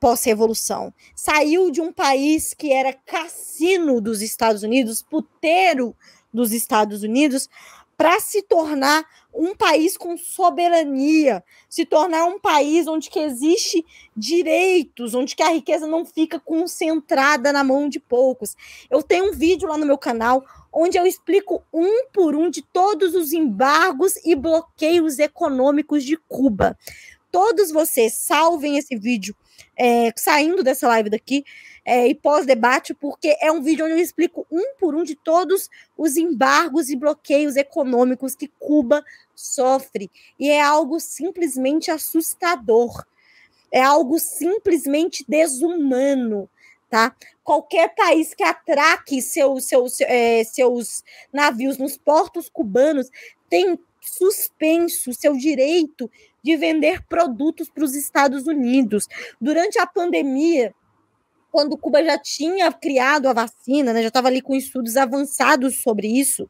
pós-revolução. Saiu de um país que era cassino dos Estados Unidos, puteiro dos Estados Unidos, para se tornar um país com soberania, se tornar um país onde que existe direitos, onde que a riqueza não fica concentrada na mão de poucos. Eu tenho um vídeo lá no meu canal onde eu explico um por um de todos os embargos e bloqueios econômicos de Cuba. Todos vocês salvem esse vídeo é, saindo dessa live daqui é, e pós-debate, porque é um vídeo onde eu explico um por um de todos os embargos e bloqueios econômicos que Cuba sofre. E é algo simplesmente assustador. É algo simplesmente desumano. Tá? Qualquer país que atraque seu, seu, seu, é, seus navios nos portos cubanos tem suspenso seu direito de vender produtos para os Estados Unidos. Durante a pandemia, quando Cuba já tinha criado a vacina, né, já estava ali com estudos avançados sobre isso,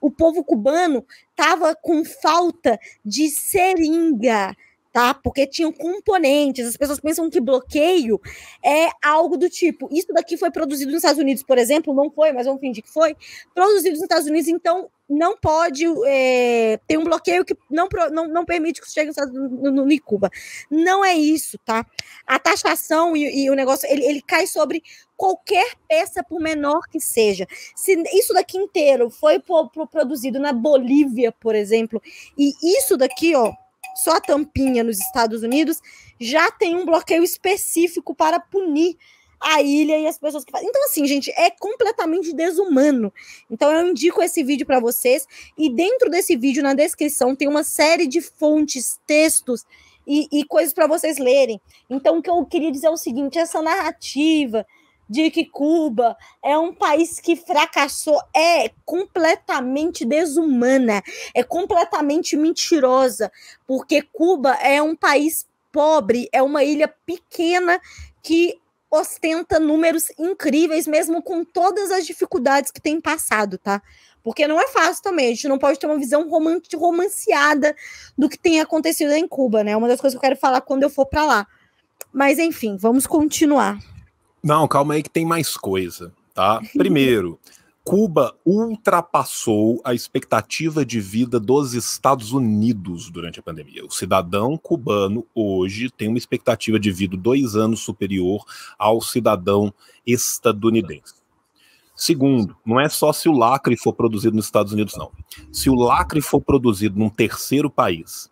o povo cubano estava com falta de seringa tá? Porque tinham componentes. As pessoas pensam que bloqueio é algo do tipo. Isso daqui foi produzido nos Estados Unidos, por exemplo, não foi, mas vamos fingir que foi. Produzido nos Estados Unidos, então não pode. É, um bloqueio que não, não, não permite que chegue no, no, Cuba. Não é isso, tá? A taxação e, e o negócio, ele, ele cai sobre qualquer peça, por menor que seja. Se isso daqui inteiro foi produzido na Bolívia, por exemplo, e isso daqui, ó, só a tampinha nos Estados Unidos, já tem um bloqueio específico para punir a ilha e as pessoas que fazem. Então, assim, gente, é completamente desumano. Então, eu indico esse vídeo para vocês. E dentro desse vídeo, na descrição, tem uma série de fontes, textos e, e coisas para vocês lerem. Então, o que eu queria dizer é o seguinte: essa narrativa de que Cuba é um país que fracassou é completamente desumana, é completamente mentirosa, porque Cuba é um país pobre, é uma ilha pequena que ostenta números incríveis, mesmo com todas as dificuldades que tem passado, tá? Porque não é fácil também, a gente não pode ter uma visão roman romanceada do que tem acontecido em Cuba, né? É uma das coisas que eu quero falar quando eu for para lá. Mas enfim, vamos continuar. Não, calma aí que tem mais coisa, tá? Primeiro, Cuba ultrapassou a expectativa de vida dos Estados Unidos durante a pandemia. O cidadão cubano hoje tem uma expectativa de vida dois anos superior ao cidadão estadunidense. Segundo, não é só se o lacre for produzido nos Estados Unidos, não. Se o lacre for produzido num terceiro país,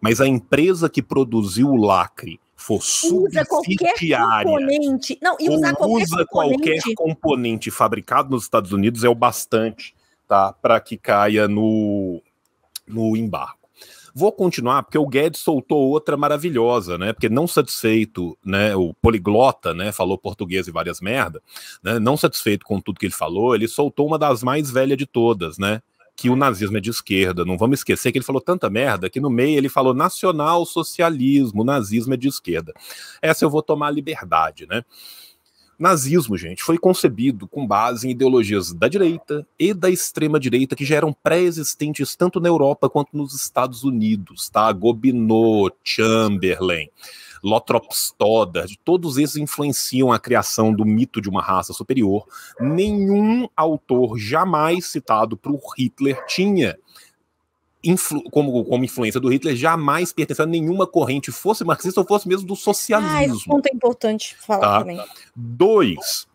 mas a empresa que produziu o lacre for usa Componente. Não, e usar qualquer usa componente. qualquer componente fabricado nos Estados Unidos é o bastante tá, para que caia no, no embargo. Vou continuar, porque o Guedes soltou outra maravilhosa, né? Porque não satisfeito, né? O poliglota, né? Falou português e várias merda, né? Não satisfeito com tudo que ele falou, ele soltou uma das mais velhas de todas, né? que o nazismo é de esquerda. Não vamos esquecer que ele falou tanta merda que no meio ele falou nacional-socialismo, nazismo é de esquerda. Essa eu vou tomar liberdade, né? Nazismo, gente, foi concebido com base em ideologias da direita e da extrema direita que já eram pré-existentes tanto na Europa quanto nos Estados Unidos, tá? Gobineau, Chamberlain. Lotropstoda, todos esses influenciam a criação do mito de uma raça superior. Nenhum autor jamais citado por Hitler tinha Influ como, como influência do Hitler, jamais pertenceu a nenhuma corrente, fosse marxista ou fosse mesmo do socialismo. Ah, esse ponto é importante falar tá? também. Dois,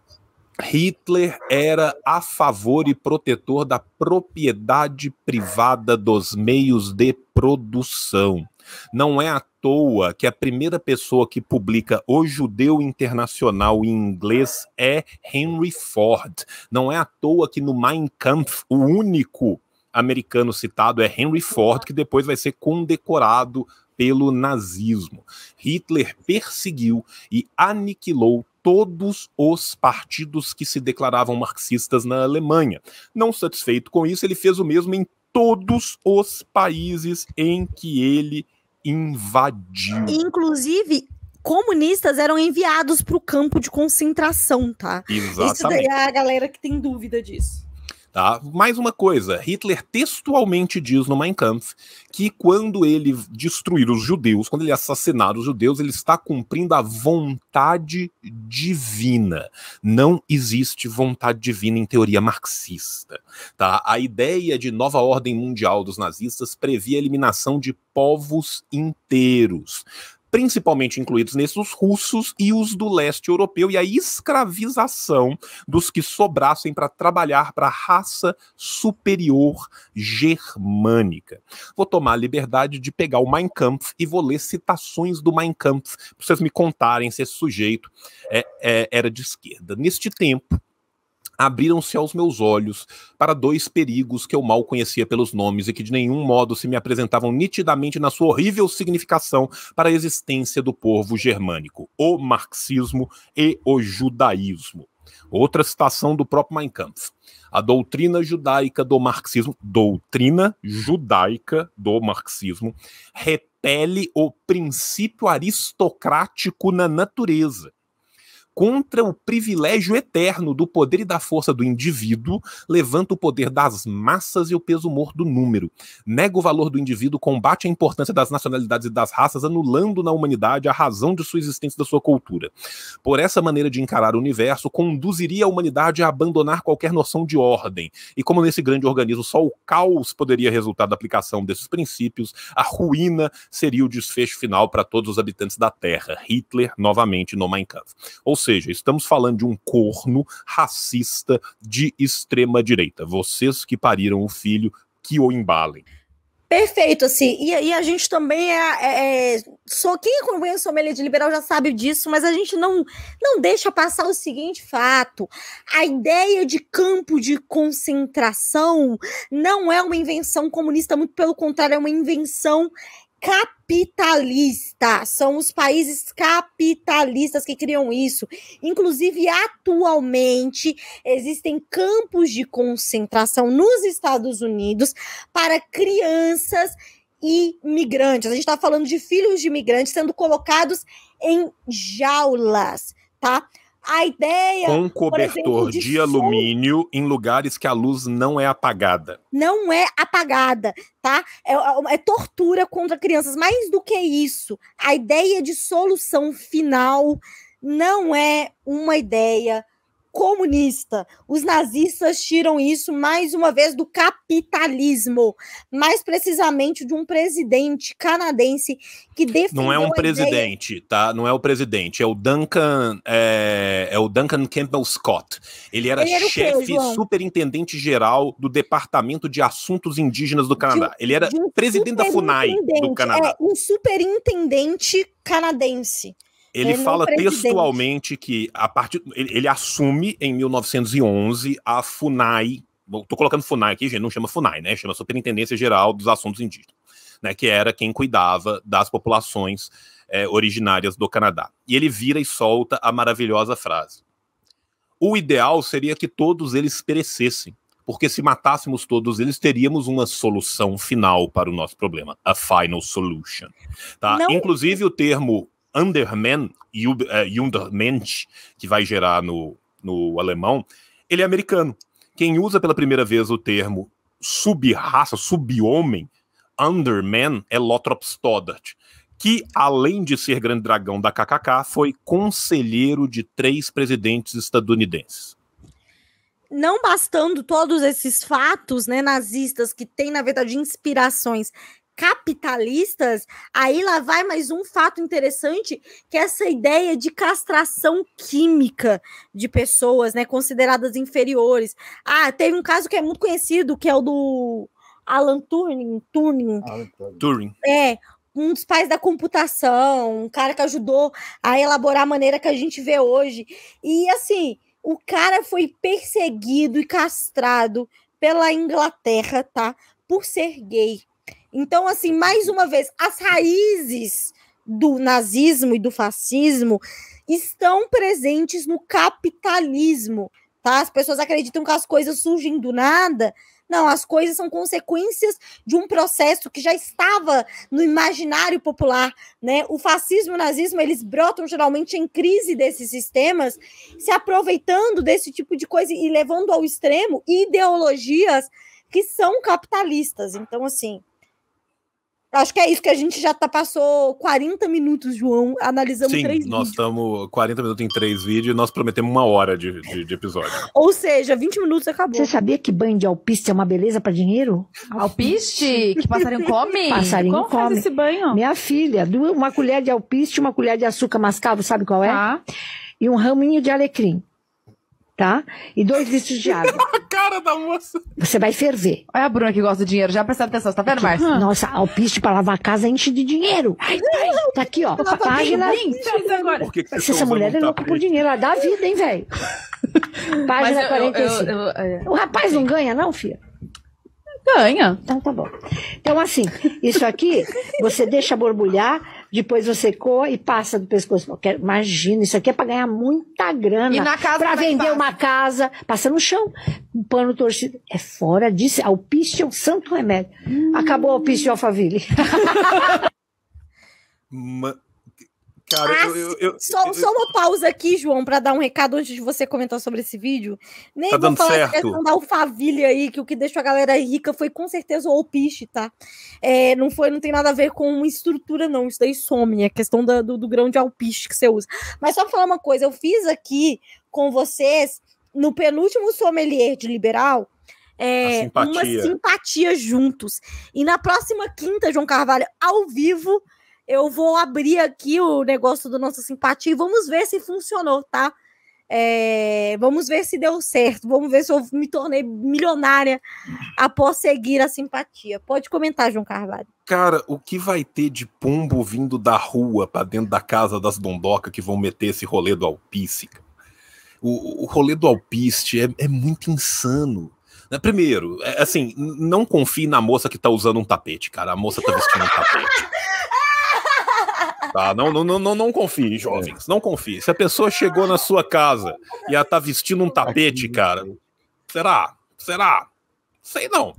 Hitler era a favor e protetor da propriedade privada dos meios de produção. Não é à toa que a primeira pessoa que publica O Judeu Internacional em inglês é Henry Ford. Não é à toa que no Mein Kampf o único americano citado é Henry Ford, que depois vai ser condecorado pelo nazismo. Hitler perseguiu e aniquilou todos os partidos que se declaravam marxistas na Alemanha. Não satisfeito com isso, ele fez o mesmo em todos os países em que ele invadiu. Inclusive, comunistas eram enviados para o campo de concentração, tá? Exatamente. Isso daí é a galera que tem dúvida disso. Tá? Mais uma coisa, Hitler textualmente diz no Mein Kampf que quando ele destruir os judeus, quando ele assassinar os judeus, ele está cumprindo a vontade divina. Não existe vontade divina em teoria marxista. Tá? A ideia de nova ordem mundial dos nazistas previa a eliminação de povos inteiros principalmente incluídos nesses os russos e os do leste europeu, e a escravização dos que sobrassem para trabalhar para a raça superior germânica. Vou tomar a liberdade de pegar o Mein Kampf e vou ler citações do Mein Kampf, para vocês me contarem se esse sujeito é, é, era de esquerda. Neste tempo, abriram-se aos meus olhos para dois perigos que eu mal conhecia pelos nomes e que de nenhum modo se me apresentavam nitidamente na sua horrível significação para a existência do povo germânico: o marxismo e o judaísmo. Outra citação do próprio Mein Kampf. A doutrina judaica do marxismo, doutrina judaica do marxismo, repele o princípio aristocrático na natureza contra o privilégio eterno do poder e da força do indivíduo, levanta o poder das massas e o peso morto do número. Nega o valor do indivíduo, combate a importância das nacionalidades e das raças, anulando na humanidade a razão de sua existência e da sua cultura. Por essa maneira de encarar o universo, conduziria a humanidade a abandonar qualquer noção de ordem. E como nesse grande organismo só o caos poderia resultar da aplicação desses princípios, a ruína seria o desfecho final para todos os habitantes da Terra. Hitler, novamente, no Mein Kampf. Ou seja, seja, estamos falando de um corno racista de extrema direita. Vocês que pariram o filho, que o embalem. Perfeito, assim. E, e, a gente também é. é, é só quem acompanha é o sommelier de liberal já sabe disso, mas a gente não, não deixa passar o seguinte fato: a ideia de campo de concentração não é uma invenção comunista, muito pelo contrário, é uma invenção capitalista. São os países capitalistas que criam isso. Inclusive, atualmente, existem campos de concentração nos Estados Unidos para crianças imigrantes. A gente está falando de filhos de imigrantes sendo colocados em jaulas, tá? A ideia. Com cobertor exemplo, de, de alumínio em lugares que a luz não é apagada. Não é apagada, tá? É, é, é tortura contra crianças. Mais do que isso, a ideia de solução final não é uma ideia comunista. Os nazistas tiram isso mais uma vez do capitalismo, mais precisamente de um presidente canadense que defendeu Não é um presidente, ideia... tá? Não é o presidente, é o Duncan, é, é o Duncan Campbell Scott. Ele era, Ele era chefe quê, superintendente geral do Departamento de Assuntos Indígenas do Canadá. Um, Ele era um presidente da FUNAI do Canadá. É, um superintendente canadense. Ele, é fala textualmente que a partir ele, ele, assume em 1911 a Funai, estou colocando Funai aqui, gente, não chama Funai, né? Chama Superintendência Geral dos Assuntos Indígenas, né? Que era quem cuidava das populações é, originárias do Canadá. E ele vira e solta a maravilhosa frase: o ideal seria que todos eles perecessem, porque se matássemos todos eles, teríamos uma solução final para o nosso problema, a final solution. Tá? Inclusive, o termo Underman, é, Undermensch, que vai gerar no, no alemão, ele é americano. Quem usa pela primeira vez o termo sub-raça, sub-homem, Underman, é Lothrop Stoddart, que, além de ser grande dragão da KKK, foi conselheiro de três presidentes estadunidenses não bastando todos esses fatos né, nazistas que têm, na verdade, inspirações capitalistas, aí lá vai mais um fato interessante, que é essa ideia de castração química de pessoas, né, consideradas inferiores. Ah, teve um caso que é muito conhecido, que é o do Alan Turing, Turing. Alan Turing. É, um dos pais da computação, um cara que ajudou a elaborar a maneira que a gente vê hoje. E assim, o cara foi perseguido e castrado pela Inglaterra, tá? Por ser gay. Então, assim, mais uma vez, as raízes do nazismo e do fascismo estão presentes no capitalismo, tá? As pessoas acreditam que as coisas surgem do nada. Não, as coisas são consequências de um processo que já estava no imaginário popular, né? O fascismo e o nazismo, eles brotam geralmente em crise desses sistemas, se aproveitando desse tipo de coisa e levando ao extremo ideologias que são capitalistas. Então, assim, Acho que é isso que a gente já tá, passou 40 minutos, João, analisando Sim, três nós estamos 40 minutos em três vídeos e nós prometemos uma hora de, de, de, episódio. Ou seja, 20 minutos acabou. Você sabia que banho de alpiste é uma beleza para dinheiro? Alpiste? que passarinho come? Passarinho Como come. Faz esse banho? Minha filha, uma colher de alpiste, uma colher de açúcar mascavo, sabe qual é? Tá. E um raminho de alecrim tá? E dois litros de água. a cara da moça. Você vai ferver. Olha a Bruna que gosta de dinheiro, já presta atenção, tá vendo, Márcia? Nossa, alpiste pra lavar a casa enche de dinheiro. Ai, tá, tá aqui, ó. Tá página. Agora. Por que que Essa mulher é louca por dinheiro, ela dá vida, hein, velho? Página eu, 45. Eu, eu, é. o rapaz não ganha, não, filha? Ganha. Então tá bom. Então, assim, isso aqui você deixa borbulhar depois você coa e passa do pescoço. Imagina, isso aqui é para ganhar muita grana. E na casa Para vender uma casa, passa no chão, um pano torcido. É fora disso. É alpiste é um santo remédio. Hum. Acabou o alpiste de alfaville. Cara, ah, eu, eu, eu, ah, só, só, uma pausa aqui, João, para dar um recado antes de você comentar sobre esse vídeo. Nem tá vou falar certo. questão da alfaville aí, que o que deixou a galera rica foi com certeza o alpiche, tá? É, não foi, não tem nada a ver com estrutura, não. Isso daí some, é questão da, do, do, grão de alpiche que você usa. Mas só pra falar uma coisa, eu fiz aqui com vocês, no penúltimo sommelier de liberal, é, simpatia. uma simpatia juntos. E na próxima quinta, João Carvalho, ao vivo eu vou abrir aqui o negócio do nosso simpatia e vamos ver se funcionou, tá? É, vamos ver se deu certo, vamos ver se eu me tornei milionária após seguir a simpatia. Pode comentar, João Carvalho. Cara, o que vai ter de pombo vindo da rua para dentro da casa das dondoca que vão meter esse rolê do alpice? O, o rolê do alpiste é, é muito insano. Né, primeiro, é, assim, não confie na moça que tá usando um tapete, cara. A moça tá vestindo um tapete. Tá? Não, não, não, não, confie, jovens. Não confie. Se a pessoa chegou na sua casa e ela tá vestindo um tá tapete, né? cara, será? Será? Sei não.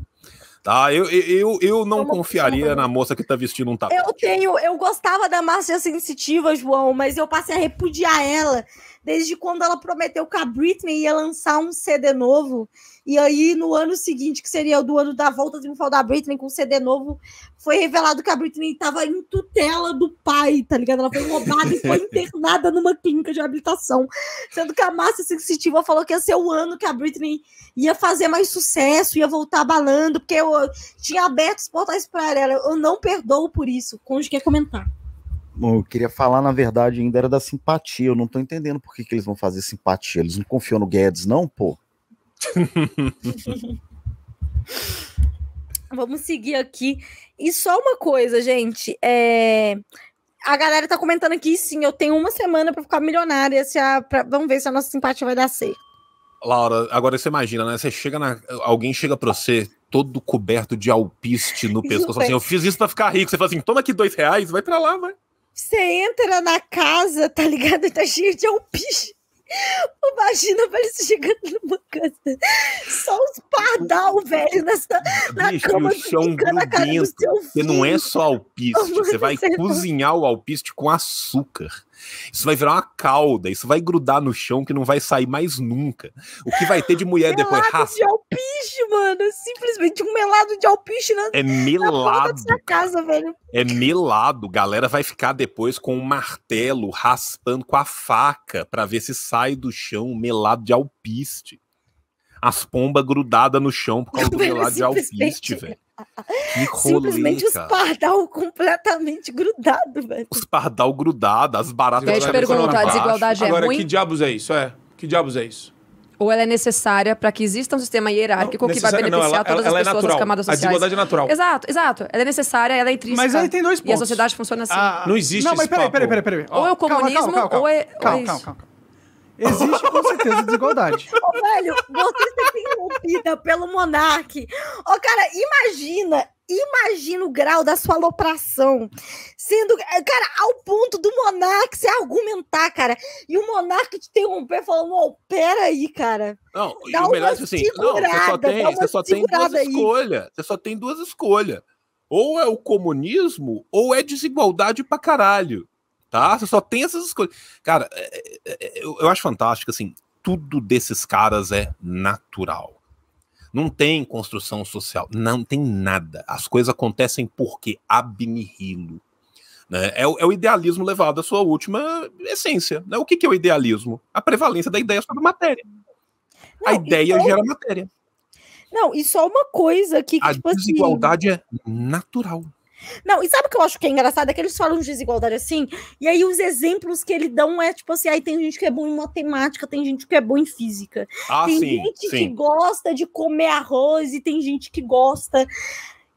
Tá, eu, eu, eu não confiaria na né? moça que tá vestindo um tapete. Eu tenho, eu gostava da Márcia Sensitiva, João, mas eu passei a repudiar ela desde quando ela prometeu que a Britney ia lançar um CD novo. E aí, no ano seguinte, que seria o do ano da volta triunfal da Britney com CD novo, foi revelado que a Britney estava em tutela do pai, tá ligado? Ela foi roubada e foi internada numa clínica de habilitação. Sendo que a massa Sensitiva falou que ia ser o ano que a Britney ia fazer mais sucesso, ia voltar balando, porque eu tinha aberto os portais para ela. Eu não perdoo por isso. Conde quer comentar eu queria falar, na verdade, ainda era da simpatia. Eu não tô entendendo por que, que eles vão fazer simpatia. Eles não confiam no Guedes, não, pô. Vamos seguir aqui. E só uma coisa, gente. É... A galera tá comentando aqui, sim, eu tenho uma semana para ficar milionária. Se a... pra... Vamos ver se a nossa simpatia vai dar certo. Laura, agora você imagina, né? Você chega na. Alguém chega pra você todo coberto de alpiste no pescoço. Assim, eu fiz isso pra ficar rico. Você fala assim, toma aqui dois reais, vai pra lá, vai. Você entra na casa, tá ligado? Tá cheio de alpiche. Imagina, velho, chegando numa casa. Só os pardal, velho, nessa, na Bicho, cama. o chão grudento. É você não é só alpiste, oh, você vai cozinhar o alpiste com açúcar. Isso vai virar uma cauda, isso vai grudar no chão que não vai sair mais nunca. O que vai ter de mulher melado depois? Melado de alpiche, mano. Simplesmente um melado de alpiche na, é melado, na casa, velho. É melado. Galera vai ficar depois com um martelo raspando com a faca para ver se sai do chão melado de alpiste as pombas grudadas no chão por causa do melado de alpiste, velho. Simplesmente hein, os pardal completamente grudado, velho. Os pardal grudado, as baratas. Eu ia te perguntar, a desigualdade é Agora, que diabos é isso? É, que diabos é isso? Ou ela é necessária para que exista um sistema hierárquico não, que vai beneficiar não, ela, todas ela, as é pessoas é das camadas sociais? A desigualdade é natural. Exato, exato. Ela é necessária, ela é intrínseca. Mas aí tem dois pontos. E a sociedade funciona assim. Ah, não existe Não, mas peraí, peraí, peraí, Ou é o comunismo, calma, calma, calma, ou é... Calma, é calma, calma. Existe com certeza desigualdade. Ô, velho, você ser interrompida pelo monarque. Ô, cara, imagina, imagina o grau da sua alopração. Sendo, eh, cara, ao ponto do monarque se argumentar, cara. E o monarque te interromper falando, ô, oh, peraí, cara. Não, e o melhor é assim, não, você só tem, você só tem duas escolhas. Você só tem duas escolhas. Ou é o comunismo, ou é desigualdade pra caralho tá? Você só tem essas escolhas. Cara, é, é, é, eu, eu acho fantástico, assim, tudo desses caras é natural. Não tem construção social, não tem nada. As coisas acontecem porque abnihilo. Né? É, é, o idealismo levado à sua última essência. Né? O que, que é o idealismo? A prevalência da ideia sobre matéria. Não, a ideia só... gera matéria. Não, e só uma coisa que. que a tipo assim, desigualdade assim... é natural. Não, e sabe o que eu acho que é engraçado? É que eles falam de desigualdade assim, e aí os exemplos que ele dão é tipo assim: aí tem gente que é bom em matemática, tem gente que é bom em física. Ah, tem sim, gente sim. que gosta de comer arroz e tem gente que gosta.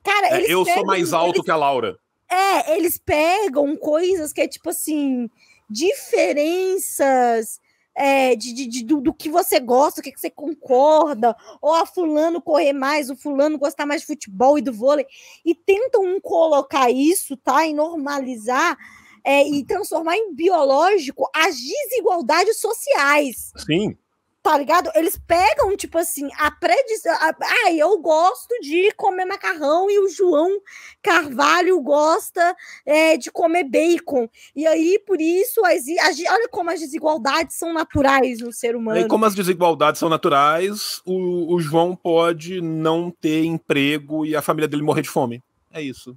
Cara, é, eu pegam, sou mais alto eles, que a Laura. É, eles pegam coisas que é tipo assim, diferenças é, de, de, de do, do, que você gosta, o que, que você concorda, ou a fulano correr mais, o fulano gostar mais de futebol e do vôlei, e tentam colocar isso, tá? E normalizar é, e transformar em biológico as desigualdades sociais. Sim tá ligado? Eles pegam, tipo assim, a predição. Ah, eu gosto de comer macarrão e o João Carvalho gosta é, de comer bacon. E aí, por isso, as, as, olha como as desigualdades são naturais no ser humano. E como as desigualdades são naturais, o, o João pode não ter emprego e a família dele morrer de fome. É isso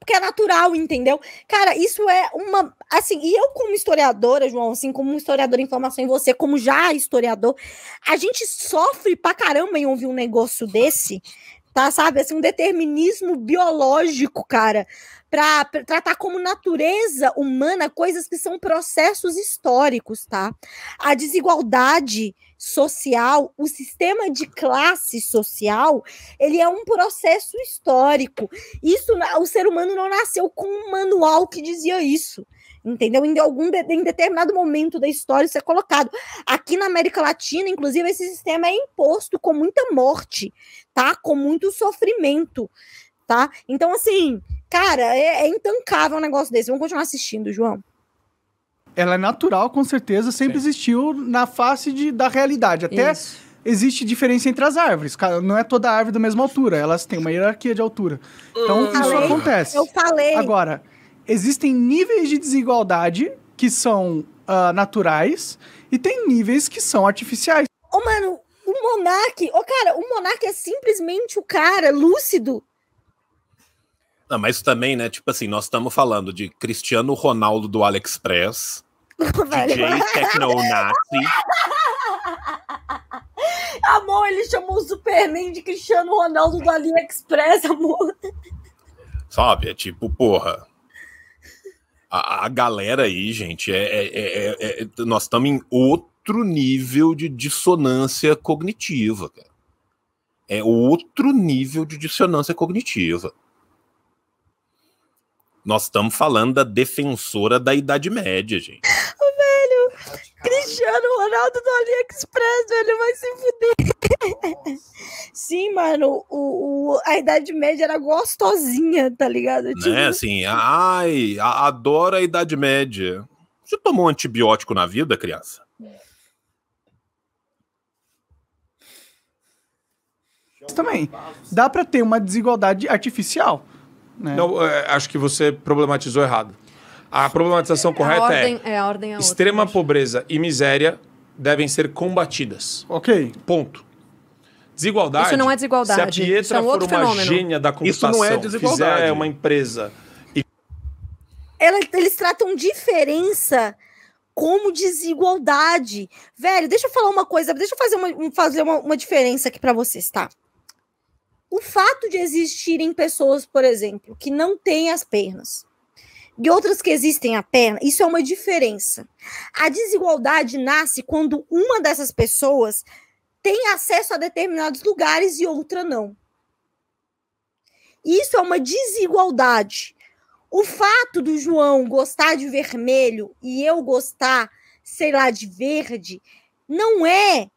porque é natural, entendeu? Cara, isso é uma. Assim, e eu, como historiadora, João, assim, como historiadora informação em você, como já historiador, a gente sofre pra caramba em ouvir um negócio desse, tá? Sabe? Assim, um determinismo biológico, cara, pra, pra tratar como natureza humana coisas que são processos históricos, tá? A desigualdade social, o sistema de classe social, ele é um processo histórico. Isso, o ser humano não nasceu com um manual que dizia isso entendeu? Em algum em determinado momento da história isso é colocado. Aqui na América Latina, inclusive, esse sistema é imposto com muita morte, tá? Com muito sofrimento, tá? Então, assim, cara, é, é intancável um negócio desse. Vamos continuar assistindo, João ela é natural, com certeza, sempre Sim. existiu na face de, da realidade. Até Isso. existe diferença entre as árvores. Não é toda árvore da mesma altura, elas têm uma hierarquia de altura. Então, eu isso falei, acontece. Eu falei. Agora, existem níveis de desigualdade que são uh, naturais e tem níveis que são artificiais. Ô, oh, mano, o Monark... Ô, oh, cara, o Monark é simplesmente o cara lúcido não, mas também, né? Tipo assim, nós estamos falando de Cristiano Ronaldo do AliExpress, DJ Tecnonazi. Amor, ele chamou o Superman de Cristiano Ronaldo do AliExpress, amor. Sabe, é tipo, porra. A, a galera aí, gente, é, é, é, é nós estamos em outro nível de dissonância cognitiva, cara. É outro nível de dissonância cognitiva. Nós estamos falando da defensora da Idade Média, gente. O velho Cristiano Ronaldo do AliExpress, velho, vai se fuder. Sim, mano, o, o, a Idade Média era gostosinha, tá ligado? Tipo... Né, assim, ai, a, adoro a Idade Média. Você tomou um antibiótico na vida, criança? Também. Dá para ter uma desigualdade artificial. Né? Não, é, acho que você problematizou errado. A problematização é, é correta é, a ordem, é, é, a ordem extrema outra, pobreza e miséria devem ser combatidas. Ok. Ponto. Desigualdade. Isso não é desigualdade. Se a Pietra é um for uma fenômeno. gênia da computação, Isso não é desigualdade. fizer uma empresa... E... Ela, eles tratam diferença como desigualdade. Velho, deixa eu falar uma coisa, deixa eu fazer uma, fazer uma, uma diferença aqui para vocês, tá? o fato de existirem pessoas, por exemplo, que não têm as pernas e outras que existem a perna, isso é uma diferença. A desigualdade nasce quando uma dessas pessoas tem acesso a determinados lugares e outra não. Isso é uma desigualdade. O fato do João gostar de vermelho e eu gostar, sei lá, de verde, não é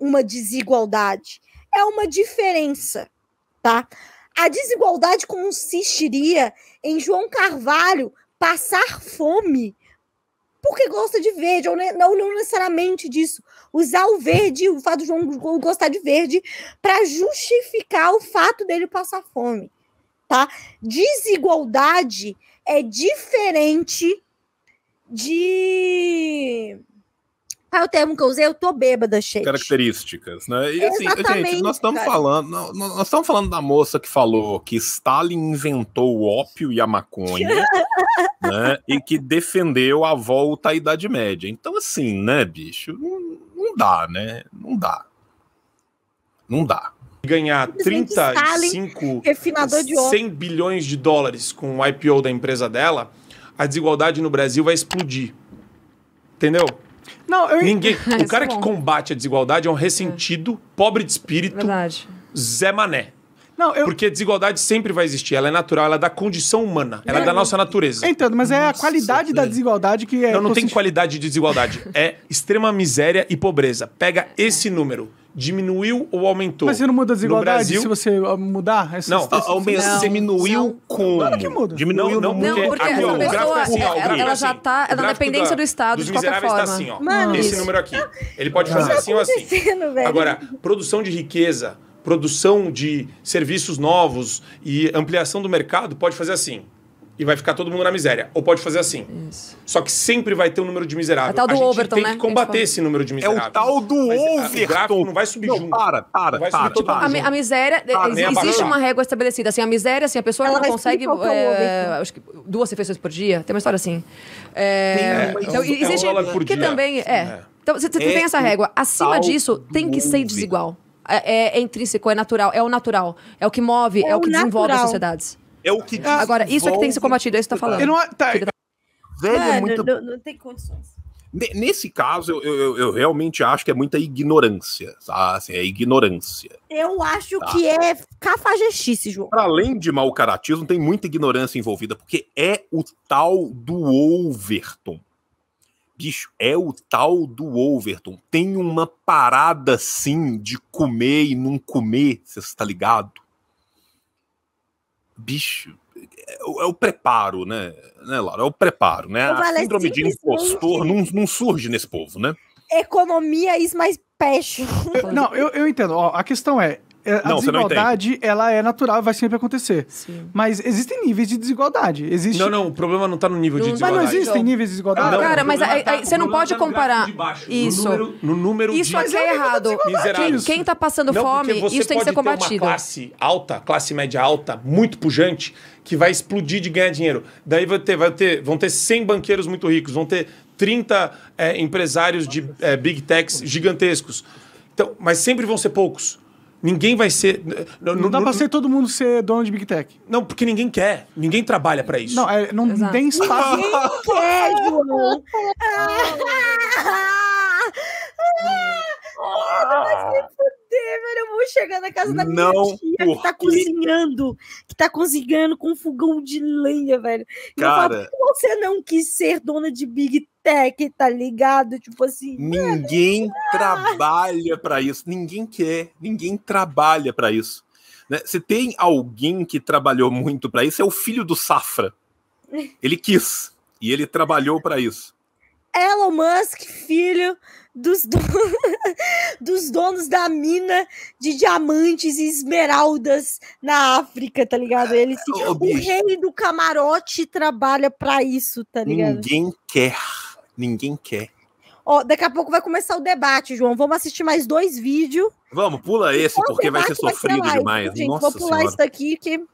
uma desigualdade, é uma diferença tá? A desigualdade consistiria em João Carvalho passar fome porque gosta de verde, ou não, necessariamente disso. Usar o verde, o fato do João gostar de verde, para justificar o fato dele passar fome. Tá? Desigualdade é diferente de ah, o termo que eu usei, eu tô bêbada, gente. Características, né? E assim, Exatamente, gente, nós estamos falando, nós estamos falando da moça que falou que Stalin inventou o ópio e a maconha, né? E que defendeu a volta à Idade Média. Então, assim, né, bicho, não, não dá, né? Não dá. Não dá. Ganhar 35, Stalin, 100 bilhões de dólares com o IPO da empresa dela, a desigualdade no Brasil vai explodir. Entendeu? Não, eu... Ninguém. o é cara é que combate a desigualdade é um é. ressentido, pobre de espírito, Verdade. Zé Mané. Não, eu... Porque desigualdade sempre vai existir. Ela é natural, ela é da condição humana, ela é, é da nossa natureza. É, Entendo, mas nossa, é a qualidade da desigualdade que é. Não, não tem qualidade de desigualdade. é extrema miséria e pobreza. Pega esse número diminuiu ou aumentou? Mas você não muda a desigualdade Brasil, se você ah, mudar? Essa, não, essa, aumenta, não, diminuiu não. como? Claro que muda. Diminuiu, não, não, porque, não, porque aqui, essa pessoa, é assim, ó, ela, ela, já está assim, na dependência da, do Estado, dos de qualquer forma. Tá assim, ó, Mano, esse isso. número aqui. Ele pode fazer assim ou assim. Tá velho. Agora, produção de riqueza, produção de serviços novos e ampliação do mercado pode fazer assim e vai ficar todo mundo na miséria. Ou pode fazer assim. Isso. Só que sempre vai ter um número de miseráveis. É o tal do a gente Overton, tem né? que combater esse número de miseráveis. É o tal do Mas, ah, Overton. O gráfico não vai subir não, junto. Para, para, vai para. Subir para, A, a, miséria, para, existe uma régua estabelecida. Assim, a miséria, assim, a pessoa Ela não consegue... É, acho que duas refeições por dia. Tem uma história assim. Eh, é, tem, é então, é, existe... Um por que dia. também... É. é. Então, você tem essa é régua. Acima disso, tem que ser desigual. É, é intrínseco, é natural, é o natural. É o que move, é, o que desenvolve as sociedades. É o que Agora, isso é que tem que ser combatido, é isso que tá falando. Eu não, é- tá, velho, é, é muito... não, não tem condições. Nesse caso, eu, eu, eu, realmente acho que é muita ignorância, tá? Assim, é ignorância. Eu acho tá? que é cafajestice, João. Para além de mau caratismo, tem muita ignorância envolvida, porque é o tal do Overton. Bicho, é o tal do Overton. Tem uma parada, sim, de comer e não comer, você está ligado? bicho, é, é o, é o preparo, né? né, Laura? É o preparo, né? Eu a síndrome de impostor não, não surge nesse povo, né? Economia isso mais peixe Não, eu, eu entendo. Ó, a questão é, é, a não, desigualdade, ela é natural, vai sempre acontecer. Sim. Mas existem níveis de desigualdade. Existe... Não, não, o problema não tá no nível não, de desigualdade. Mas não existem níveis de desigualdade. Ah, não, cara, mas é, tá, aí, é, você não pode tá comparar isso. No número, no número isso de... aqui é errado. Quem, quem tá passando fome, isso tem que ser combatido. Ter uma classe alta, classe média alta, muito pujante, que vai explodir de ganhar dinheiro. Daí vai ter, vai ter, vão ter 100 banqueiros muito ricos, vão ter 30 é, empresários de é, big techs gigantescos. Então, mas sempre vão ser poucos. Ninguém vai ser. Não, dá para ser todo mundo ser dono de Big Tech. Não, porque ninguém quer. Ninguém trabalha para isso. Não, é, não tem espaço. Ah, vai se Eu vou chegar na casa da minha não tia que tá cozinhando, que tá cozinhando com um fogão de lenha, velho. Cara, falo, você não quis ser dona de Big Tech, tá ligado? Tipo assim. Ninguém ah. trabalha para isso. Ninguém quer. Ninguém trabalha para isso. Né? Se tem alguém que trabalhou muito para isso, é o filho do Safra. Ele quis. E ele trabalhou para isso. Elon Musk, filho dos, dos donos da mina de diamantes e esmeraldas na África, tá ligado? Ele o, o rei do camarote trabalha para isso, tá ligado? Ninguém quer Ninguém quer. Ó, oh, daqui a pouco vai começar o debate, João. Vamos assistir mais dois vídeos. Vamos, pula esse, porque vai ser sofrido vai ser demais. Gente, Nossa vou pular senhora. isso daqui que.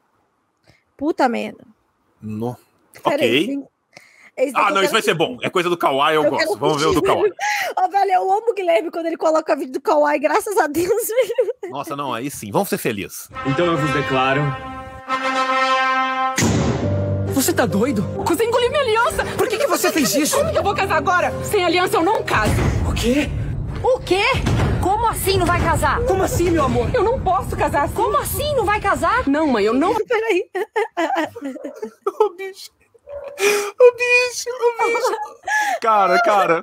Puta merda. No... Ok. ah, não, isso vai ser bom. É coisa do Kawai, eu, eu gosto. Vamos ver o do Kawai. O oh, velho, eu amo o Guilherme quando ele coloca vídeo do Kawai, graças a Deus, Nossa, não, aí sim, vamos ser felizes. Então eu vos declaro. Você tá doido? Você engoliu minha aliança! Por você fez isso? Como que eu vou casar agora? Sem aliança eu não caso. O quê? O quê? Como assim não vai casar? Como assim, meu amor? Eu não posso casar assim. Como assim não vai casar? Não, mãe, eu não. Peraí. O oh, bicho. O bicho, o bicho. Cara, cara,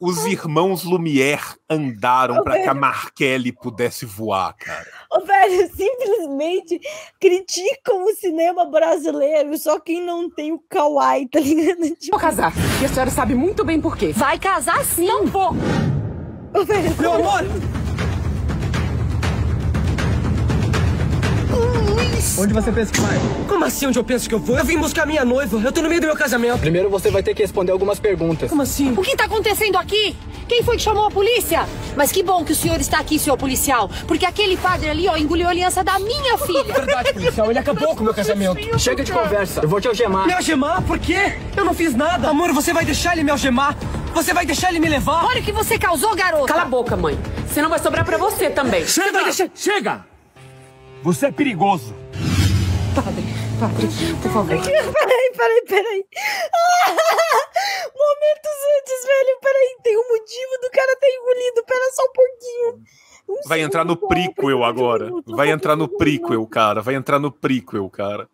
os irmãos Lumière andaram para que a Markelli pudesse voar, cara. Ô, velho, simplesmente criticam o cinema brasileiro, só quem não tem o kawaii, tá ligado? Tipo... Vou casar, e a senhora sabe muito bem por quê. Vai casar sim! Não vou! Ô, velho, Meu é amor! Onde você pensa que vai? Como assim onde eu penso que eu vou? Eu vim buscar minha noiva. Eu tô no meio do meu casamento. Primeiro você vai ter que responder algumas perguntas. Como assim? O que tá acontecendo aqui? Quem foi que chamou a polícia? Mas que bom que o senhor está aqui, senhor policial. Porque aquele padre ali, ó, engoliu a aliança da minha filha. Verdade, policial. Ele acabou com o meu casamento. Chega de conversa. Eu vou te algemar. Me algemar? Por quê? Eu não fiz nada. Amor, você vai deixar ele me algemar? Você vai deixar ele me levar? Olha o que você causou, garoto. Cala a boca, mãe. Senão vai sobrar pra você também. Chega! Você deixar... Chega! Você é perigoso. Padre, padre, por favor. Peraí, peraí, peraí. momentos antes, velho. Peraí, tem um motivo do cara ter engolido. Pera só um pouquinho. Um vai entrar no prequel agora. Vai entrar no prequel, cara. Vai entrar no prequel, cara.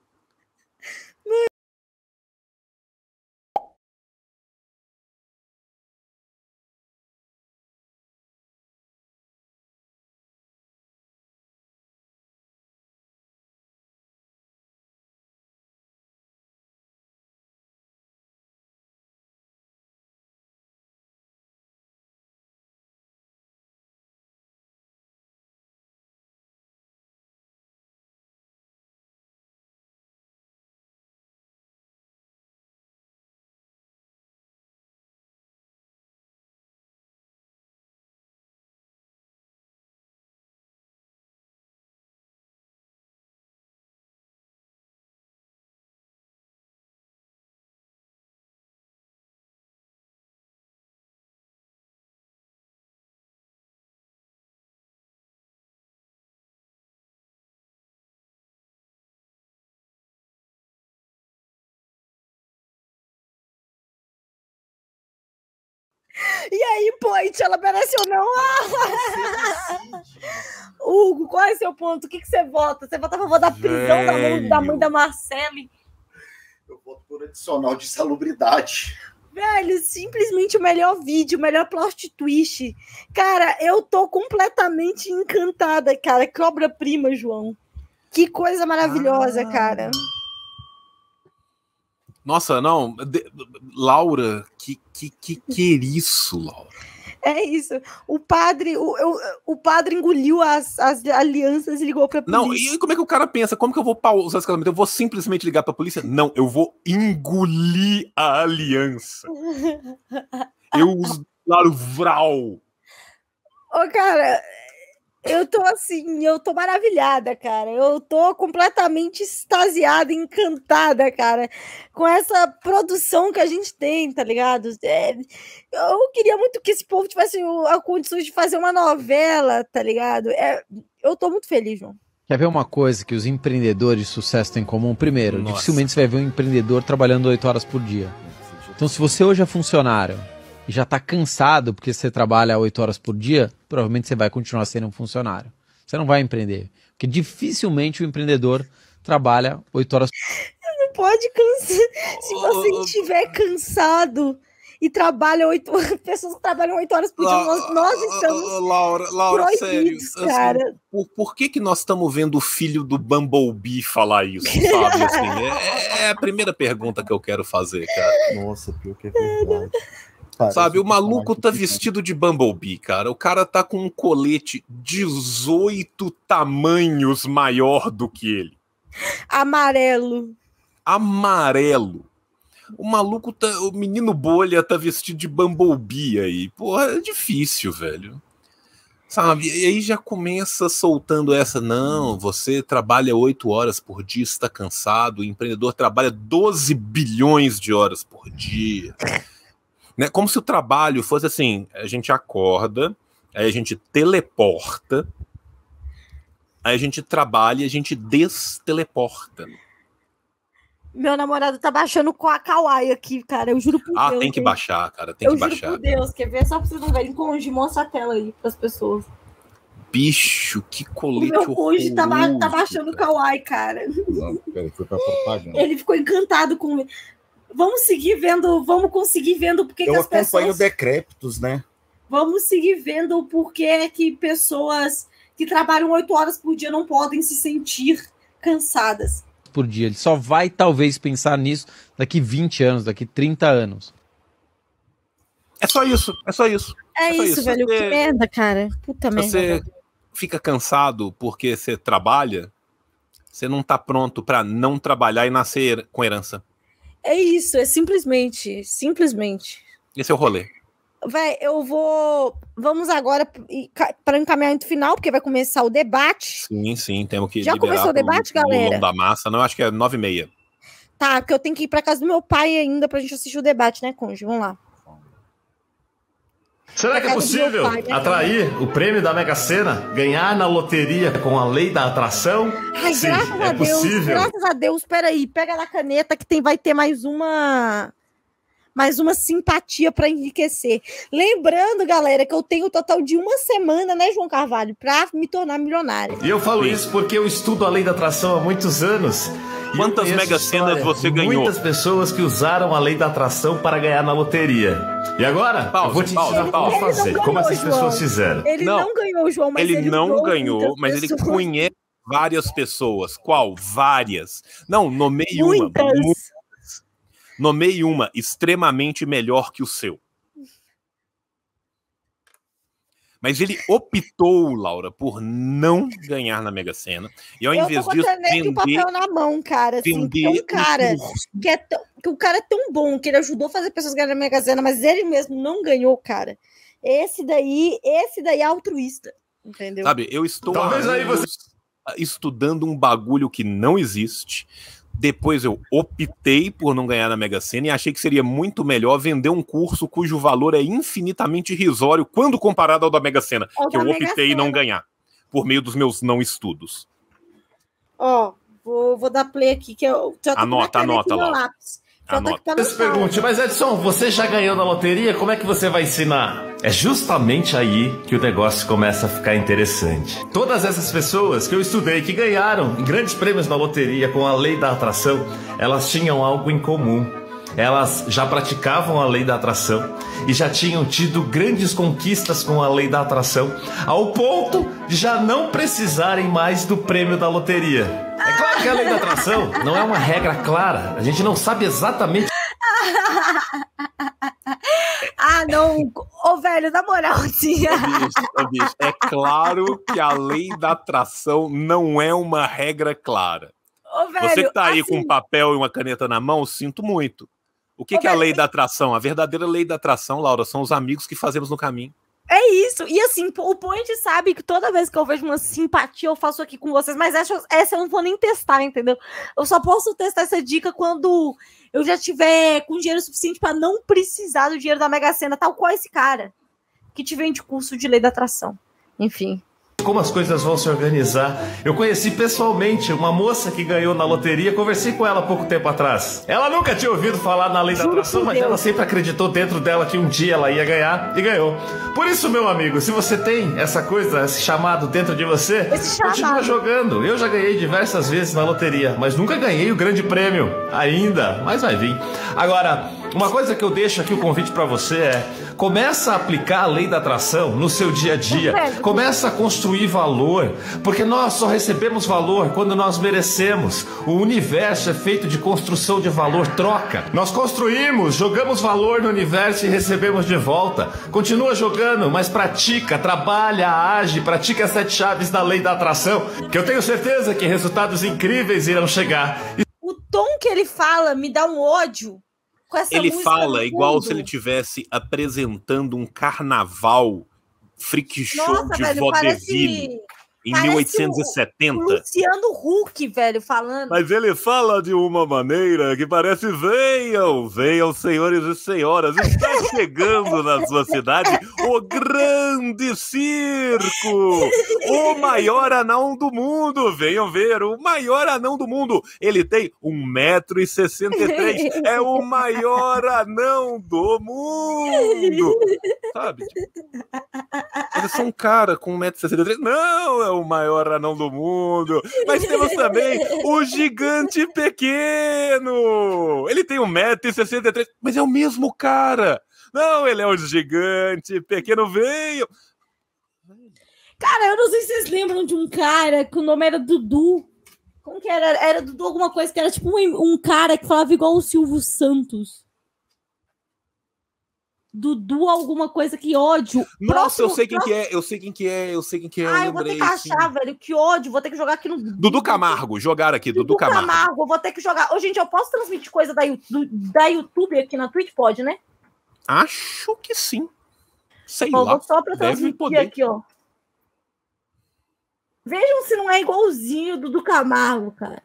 E aí, point, ela merece ou não? Ah! Hugo, qual é seu ponto? O que, que você vota? Você vota a favor da prisão da mãe, da mãe da Marcele? Eu voto por adicional de salubridade. Velho, simplesmente o melhor vídeo, o melhor plot twist. Cara, eu tô completamente encantada, cara. Que obra-prima, João. Que coisa maravilhosa, ah. cara. Nossa, não. De, Laura, que, que, que, que isso, Laura? É isso. O padre, o, o, o padre engoliu as, as alianças e ligou pra polícia. Não, e como é que o cara pensa? Como que eu vou pausar esse casamento? Eu vou simplesmente ligar pra polícia? Não, eu vou engolir a aliança. eu uso, o vral. Ô, cara, eu tô assim, eu tô maravilhada, cara. Eu tô completamente extasiada, encantada, cara, com essa produção que a gente tem, tá ligado? É, eu queria muito que esse povo tivesse a condição de fazer uma novela, tá ligado? É, eu tô muito feliz, João. Quer ver uma coisa que os empreendedores de sucesso têm em comum? Primeiro, Nossa. dificilmente você vai ver um empreendedor trabalhando oito horas por dia. Então, se você hoje é funcionário e já está cansado porque você trabalha oito horas por dia, provavelmente você vai continuar sendo um funcionário. Você não vai empreender. Porque dificilmente o empreendedor trabalha oito horas. Não pode cansar. Se você estiver cansado e trabalha oito pessoas que trabalham oito horas por dia, nós, nós estamos. Laura, Laura sério. Assim, cara. Assim, por, por que, que nós estamos vendo o filho do Bumblebee falar isso, sabe? Assim, é, é, é, a primeira pergunta que eu quero fazer, cara. Nossa, pior que é verdade. É, né? Parece Sabe, o tá maluco tá vestido de Bumblebee, cara. O cara tá com um colete 18 tamanhos maior do que ele. Amarelo. Amarelo. O maluco tá. O menino bolha tá vestido de Bumblebee aí. Porra, é difícil, velho. Sabe? E aí já começa soltando essa. Não, você trabalha 8 horas por dia, está cansado. O empreendedor trabalha 12 bilhões de horas por dia. Né? Como se o trabalho fosse assim: a gente acorda, aí a gente teleporta, aí a gente trabalha e a gente desteleporta. Meu namorado tá baixando com a Kawaii aqui, cara. Eu juro por ah, Deus. Ah, tem que baixar, cara. Tem eu que juro baixar. Por Deus, quer ver? Só pra vocês não verem. Conge, mostra a tela aí pras pessoas. Bicho, que colete o meu tá, ba tá baixando o Kawaii, cara. Não, peraí, foi pra propaganda. Ele ficou encantado com vamos seguir vendo, vamos conseguir vendo porque Eu que as pessoas... Eu acompanho decrépitos, né? Vamos seguir vendo porque é que pessoas que trabalham oito horas por dia não podem se sentir cansadas. Por dia, ele só vai talvez pensar nisso daqui 20 anos, daqui 30 anos. É só isso, é só isso. É, é só isso, isso, velho, você... que merda, cara. Puta merda. Você fica cansado porque você trabalha, você não tá pronto para não trabalhar e nascer com herança. É isso, é simplesmente, simplesmente. Esse é o rolê. Vai, eu vou. Vamos agora para encaminhamento final, porque vai começar o debate. Sim, sim, temos que. Já começou o debate, no, galera? No da massa, não, acho que é nove e meia. Tá, porque eu tenho que ir para casa do meu pai ainda para a gente assistir o debate, né, Conde? Vamos lá. Será que é possível né? atrair o prêmio da Mega Sena, ganhar na loteria com a lei da atração? Ai, Sim, graças é a Deus, possível. graças a Deus, peraí, pega na caneta que tem, vai ter mais uma mais uma simpatia para enriquecer. Lembrando, galera, que eu tenho o total de uma semana, né, João Carvalho, para me tornar milionário. E eu falo isso porque eu estudo a lei da atração há muitos anos. Quantas mega cenas você ganhou? Muitas pessoas que usaram a lei da atração para ganhar na loteria. E agora? Pausa, eu vou te pausa, pausa, pausa. Como fazer. Como essas João. pessoas fizeram? Ele não, não ganhou João, mas ele, ele não ganhou, mas pessoas. ele conhece várias pessoas. Qual? Várias. Não, nomeie muitas. uma. Muitas. Nomeie uma extremamente melhor que o seu. Mas ele optou, Laura, por não ganhar na Mega Sena. E ao eu invés tô disso, vender, o papel na mão, cara. Assim, é vender um cara que, é tão, que o cara é tão bom que ele ajudou a fazer pessoas ganharem na Mega Sena, mas ele mesmo não ganhou, cara. Esse daí, esse daí é altruísta, entendeu? Sabe, eu estou Talvez aí você... estudando um bagulho que não existe depois eu optei por não ganhar na Mega Sena e achei que seria muito melhor vender um curso cujo valor é infinitamente irrisório quando comparado ao da Mega Sena, que eu optei em não ganhar, por meio dos meus não estudos. Ó, vou, vou dar play aqui, que eu já tô anota, anota lá. Lápis. Tá anota. Tá pergunte, mas Edson, você já ganhou na loteria, como é que você vai ensinar? É justamente aí que o negócio começa a ficar interessante. Todas essas pessoas que eu estudei que ganharam grandes prêmios na loteria com a lei da atração, elas tinham algo em comum. Elas já praticavam a lei da atração e já tinham tido grandes conquistas com a lei da atração, ao ponto de já não precisarem mais do prêmio da loteria. É claro que a lei da atração não é uma regra clara, a gente não sabe exatamente ah, não. Ô, oh, velho, na moral, tia. Oh, bicho, bicho. É claro que a lei da atração não é uma regra clara. Oh, velho, Você que tá aí assim... com um assim- papel e uma caneta na mão, sinto muito. O que, que velho, é a lei da atração? A verdadeira lei da atração, Laura, são os amigos que fazemos no caminho. É isso. E assim, o Point sabe que toda vez que eu vejo uma simpatia, eu faço aqui com vocês, mas essa, essa eu não vou nem testar, entendeu? Eu só posso testar essa dica quando eu já tiver com dinheiro suficiente para não precisar do dinheiro da Mega Sena, tal qual esse cara que te vende curso de lei da atração. Enfim, como as coisas vão se organizar. Eu conheci pessoalmente uma moça que ganhou na loteria, conversei com ela pouco tempo atrás. Ela nunca tinha ouvido falar na lei da atração, mas ela sempre acreditou dentro dela que um dia ela ia ganhar e ganhou. Por isso, meu amigo, se você tem essa coisa, esse chamado dentro de você, continua jogando. Eu já ganhei diversas vezes na loteria, mas nunca ganhei o grande prêmio ainda, mas vai vir. Agora, uma coisa que eu deixo aqui o convite para você é Começa a aplicar a lei da atração no seu dia a dia. Começa a construir valor, porque nós só recebemos valor quando nós merecemos. O universo é feito de construção de valor, troca. Nós construímos, jogamos valor no universo e recebemos de volta. Continua jogando, mas pratica, trabalha, age, pratica as sete chaves da lei da atração, que eu tenho certeza que resultados incríveis irão chegar. O tom que ele fala me dá um ódio ele fala igual se ele tivesse apresentando um carnaval freak show Nossa, de velho, vodevil. Parece em Parece 1870. O Luciano Huck, velho, falando. Mas ele fala de uma maneira que parece: venham, venham, senhores e senhoras, está chegando na sua cidade o grande circo, o maior anão do mundo. Venham ver, o maior anão do mundo. Ele tem 1,63m, é o maior anão do mundo. Sabe? Ele tipo, eles são um cara com 1,63m. Não, é o o maior anão do mundo. Mas temos também o gigante pequeno. Ele tem 1,63m, mas é o mesmo cara. Não, ele é o gigante pequeno veio. Cara, eu não sei se vocês lembram de um cara que o nome era Dudu. Como que era? Era Dudu alguma coisa que era tipo um, um cara que falava igual o Silvio Santos. Dudu alguma coisa, que ódio. Nossa, próximo, eu sei quem próximo... que é, eu sei quem que é, eu sei quem que é. Ah, eu, vou ter que achar, sim. velho, que ódio, vou ter que jogar aqui no... Dudu Camargo, jogar aqui, Dudu, Dudu Camargo. Camargo, vou ter que jogar. Ô, gente, eu posso transmitir coisa da, da YouTube aqui na Twitch? Pode, né? Acho que sim. Sei Bom, lá. só pra transmitir aqui, ó. Vejam se não é igualzinho o Dudu Camargo, cara.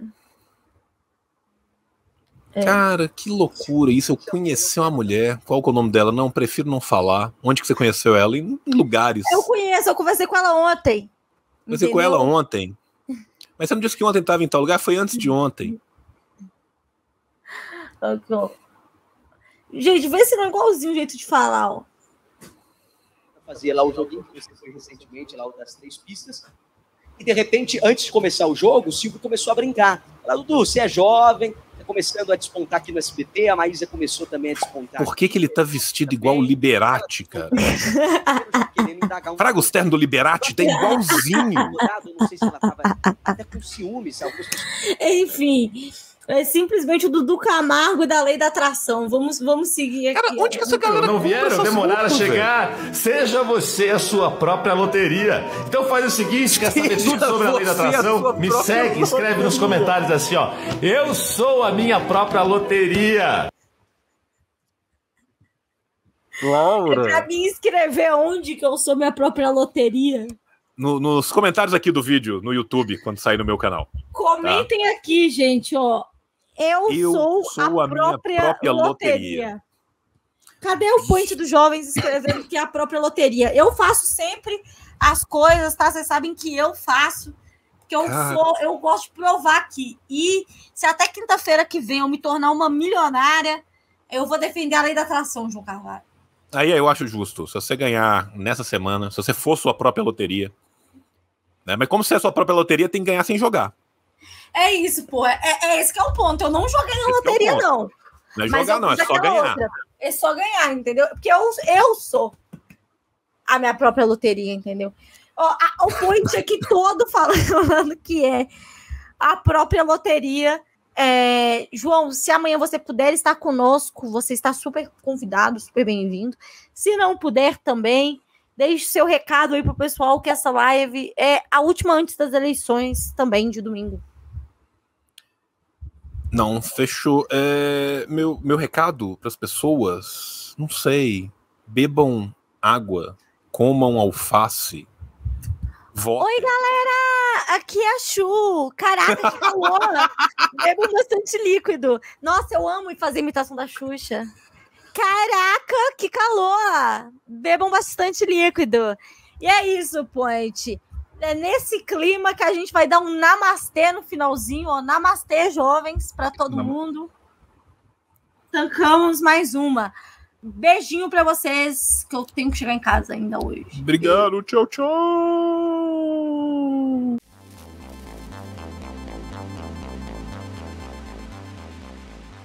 É. Cara, que loucura isso. Eu conheci uma mulher, qual é o nome dela? Não, prefiro não falar. Onde que você conheceu ela? Em lugares. Eu conheço, eu conversei com ela ontem. Conversei com ela ontem. Mas você não disse que ontem estava em tal lugar? Foi antes de ontem. Gente, vê se não é igualzinho o jeito de falar, ó. fazia lá o joguinho que você fez recentemente, lá das três pistas. E de repente, antes de começar o jogo, o Silvio começou a brincar. Ela Dudu, você é jovem, Tá começando a despontar aqui no SBT, a Maísa começou também a despontar. Por que, que ele tá vestido também? igual o Liberati, cara? Tá Fraga, os ternos do Liberati tem tá igualzinho. Não sei se ela tava até com ciúmes. Enfim, é simplesmente o Dudu Camargo da lei da atração. Vamos, vamos seguir aqui. Cara, onde que essa galera não vieram? Demoraram a chegar. Seja você a sua própria loteria. Então faz o seguinte, quer saber tudo sobre a lei da atração? Me segue, loteria. escreve nos comentários assim, ó. Eu sou a minha própria loteria. Laura. É pra mim escrever onde que eu sou minha própria loteria. No, nos comentários aqui do vídeo, no YouTube, quando sair no meu canal. Comentem tá? aqui, gente, ó eu, eu sou, sou, a, a própria, própria loteria. loteria. Cadê o point dos jovens escrevendo que é a própria loteria? Eu faço sempre as coisas, tá? Vocês sabem que eu faço, que eu ah. sou, eu gosto de provar aqui. E se até quinta-feira que vem eu me tornar uma milionária, eu vou defender a lei da atração, João Carvalho. Aí eu acho justo. Se você ganhar nessa semana, se você for sua própria loteria, né? Mas como você é sua própria loteria, tem que ganhar sem jogar. É isso, pô. É, é, é, esse que é o ponto. Eu não joguei na esse é loteria, é não. Não é jogar, é não, é só ganhar. Outra. É só ganhar, entendeu? Porque eu, eu sou a minha própria loteria, entendeu? O, a, o point aqui todo falando que é a própria loteria. É, João, se amanhã você puder estar conosco, você está super convidado, super bem-vindo. Se não puder também, deixe seu recado aí pro pessoal que essa live é a última antes das eleições também de domingo. Não, fechou. É, meu, meu recado para as pessoas: não sei. Bebam água, comam alface. Votem. Oi, galera! Aqui é a Chu. Caraca, que calor! Bebo bastante líquido. Nossa, eu amo fazer imitação da Xuxa. Caraca, que calor! Bebam bastante líquido. E é isso, Point é nesse clima que a gente vai dar um namastê no finalzinho, ó, namastê jovens para todo mundo. Tancamos mais uma. Beijinho para vocês, que eu tenho que chegar em casa ainda hoje. Obrigado, e... tchau, tchau.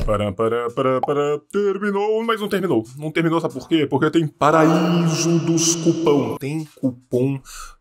Para, para, para, para, terminou, mas não terminou. Não terminou, sabe por quê? Porque tem Paraíso dos Cupom. Tem cupom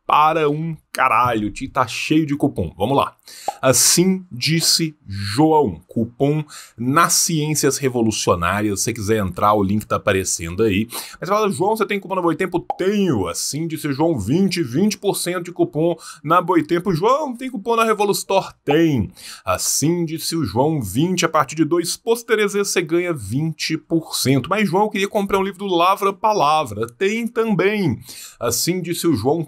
para um caralho, te tá cheio de cupom. Vamos lá. Assim disse João, cupom nas ciências revolucionárias. Se você quiser entrar, o link tá aparecendo aí. Mas fala, João, você tem cupom na Boitempo? Tenho. Assim disse João, 20, 20% de cupom na Boitempo. João, tem cupom na Revolustor? Tem. Assim disse o João, 20 a partir de dois posterizes você ganha 20%. Mas João queria comprar um livro do Lavra Palavra. Tem também. Assim disse o João,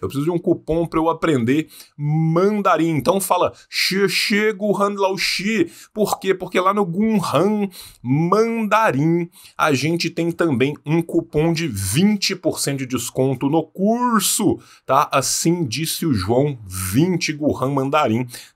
Eu preciso de um cupom para eu aprender mandarim. Então fala chego Lao Shi. Por quê? Porque lá no Gunhan Mandarim a gente tem também um cupom de 20% de desconto no curso, tá? Assim disse o João, 20 Guhan Mandarim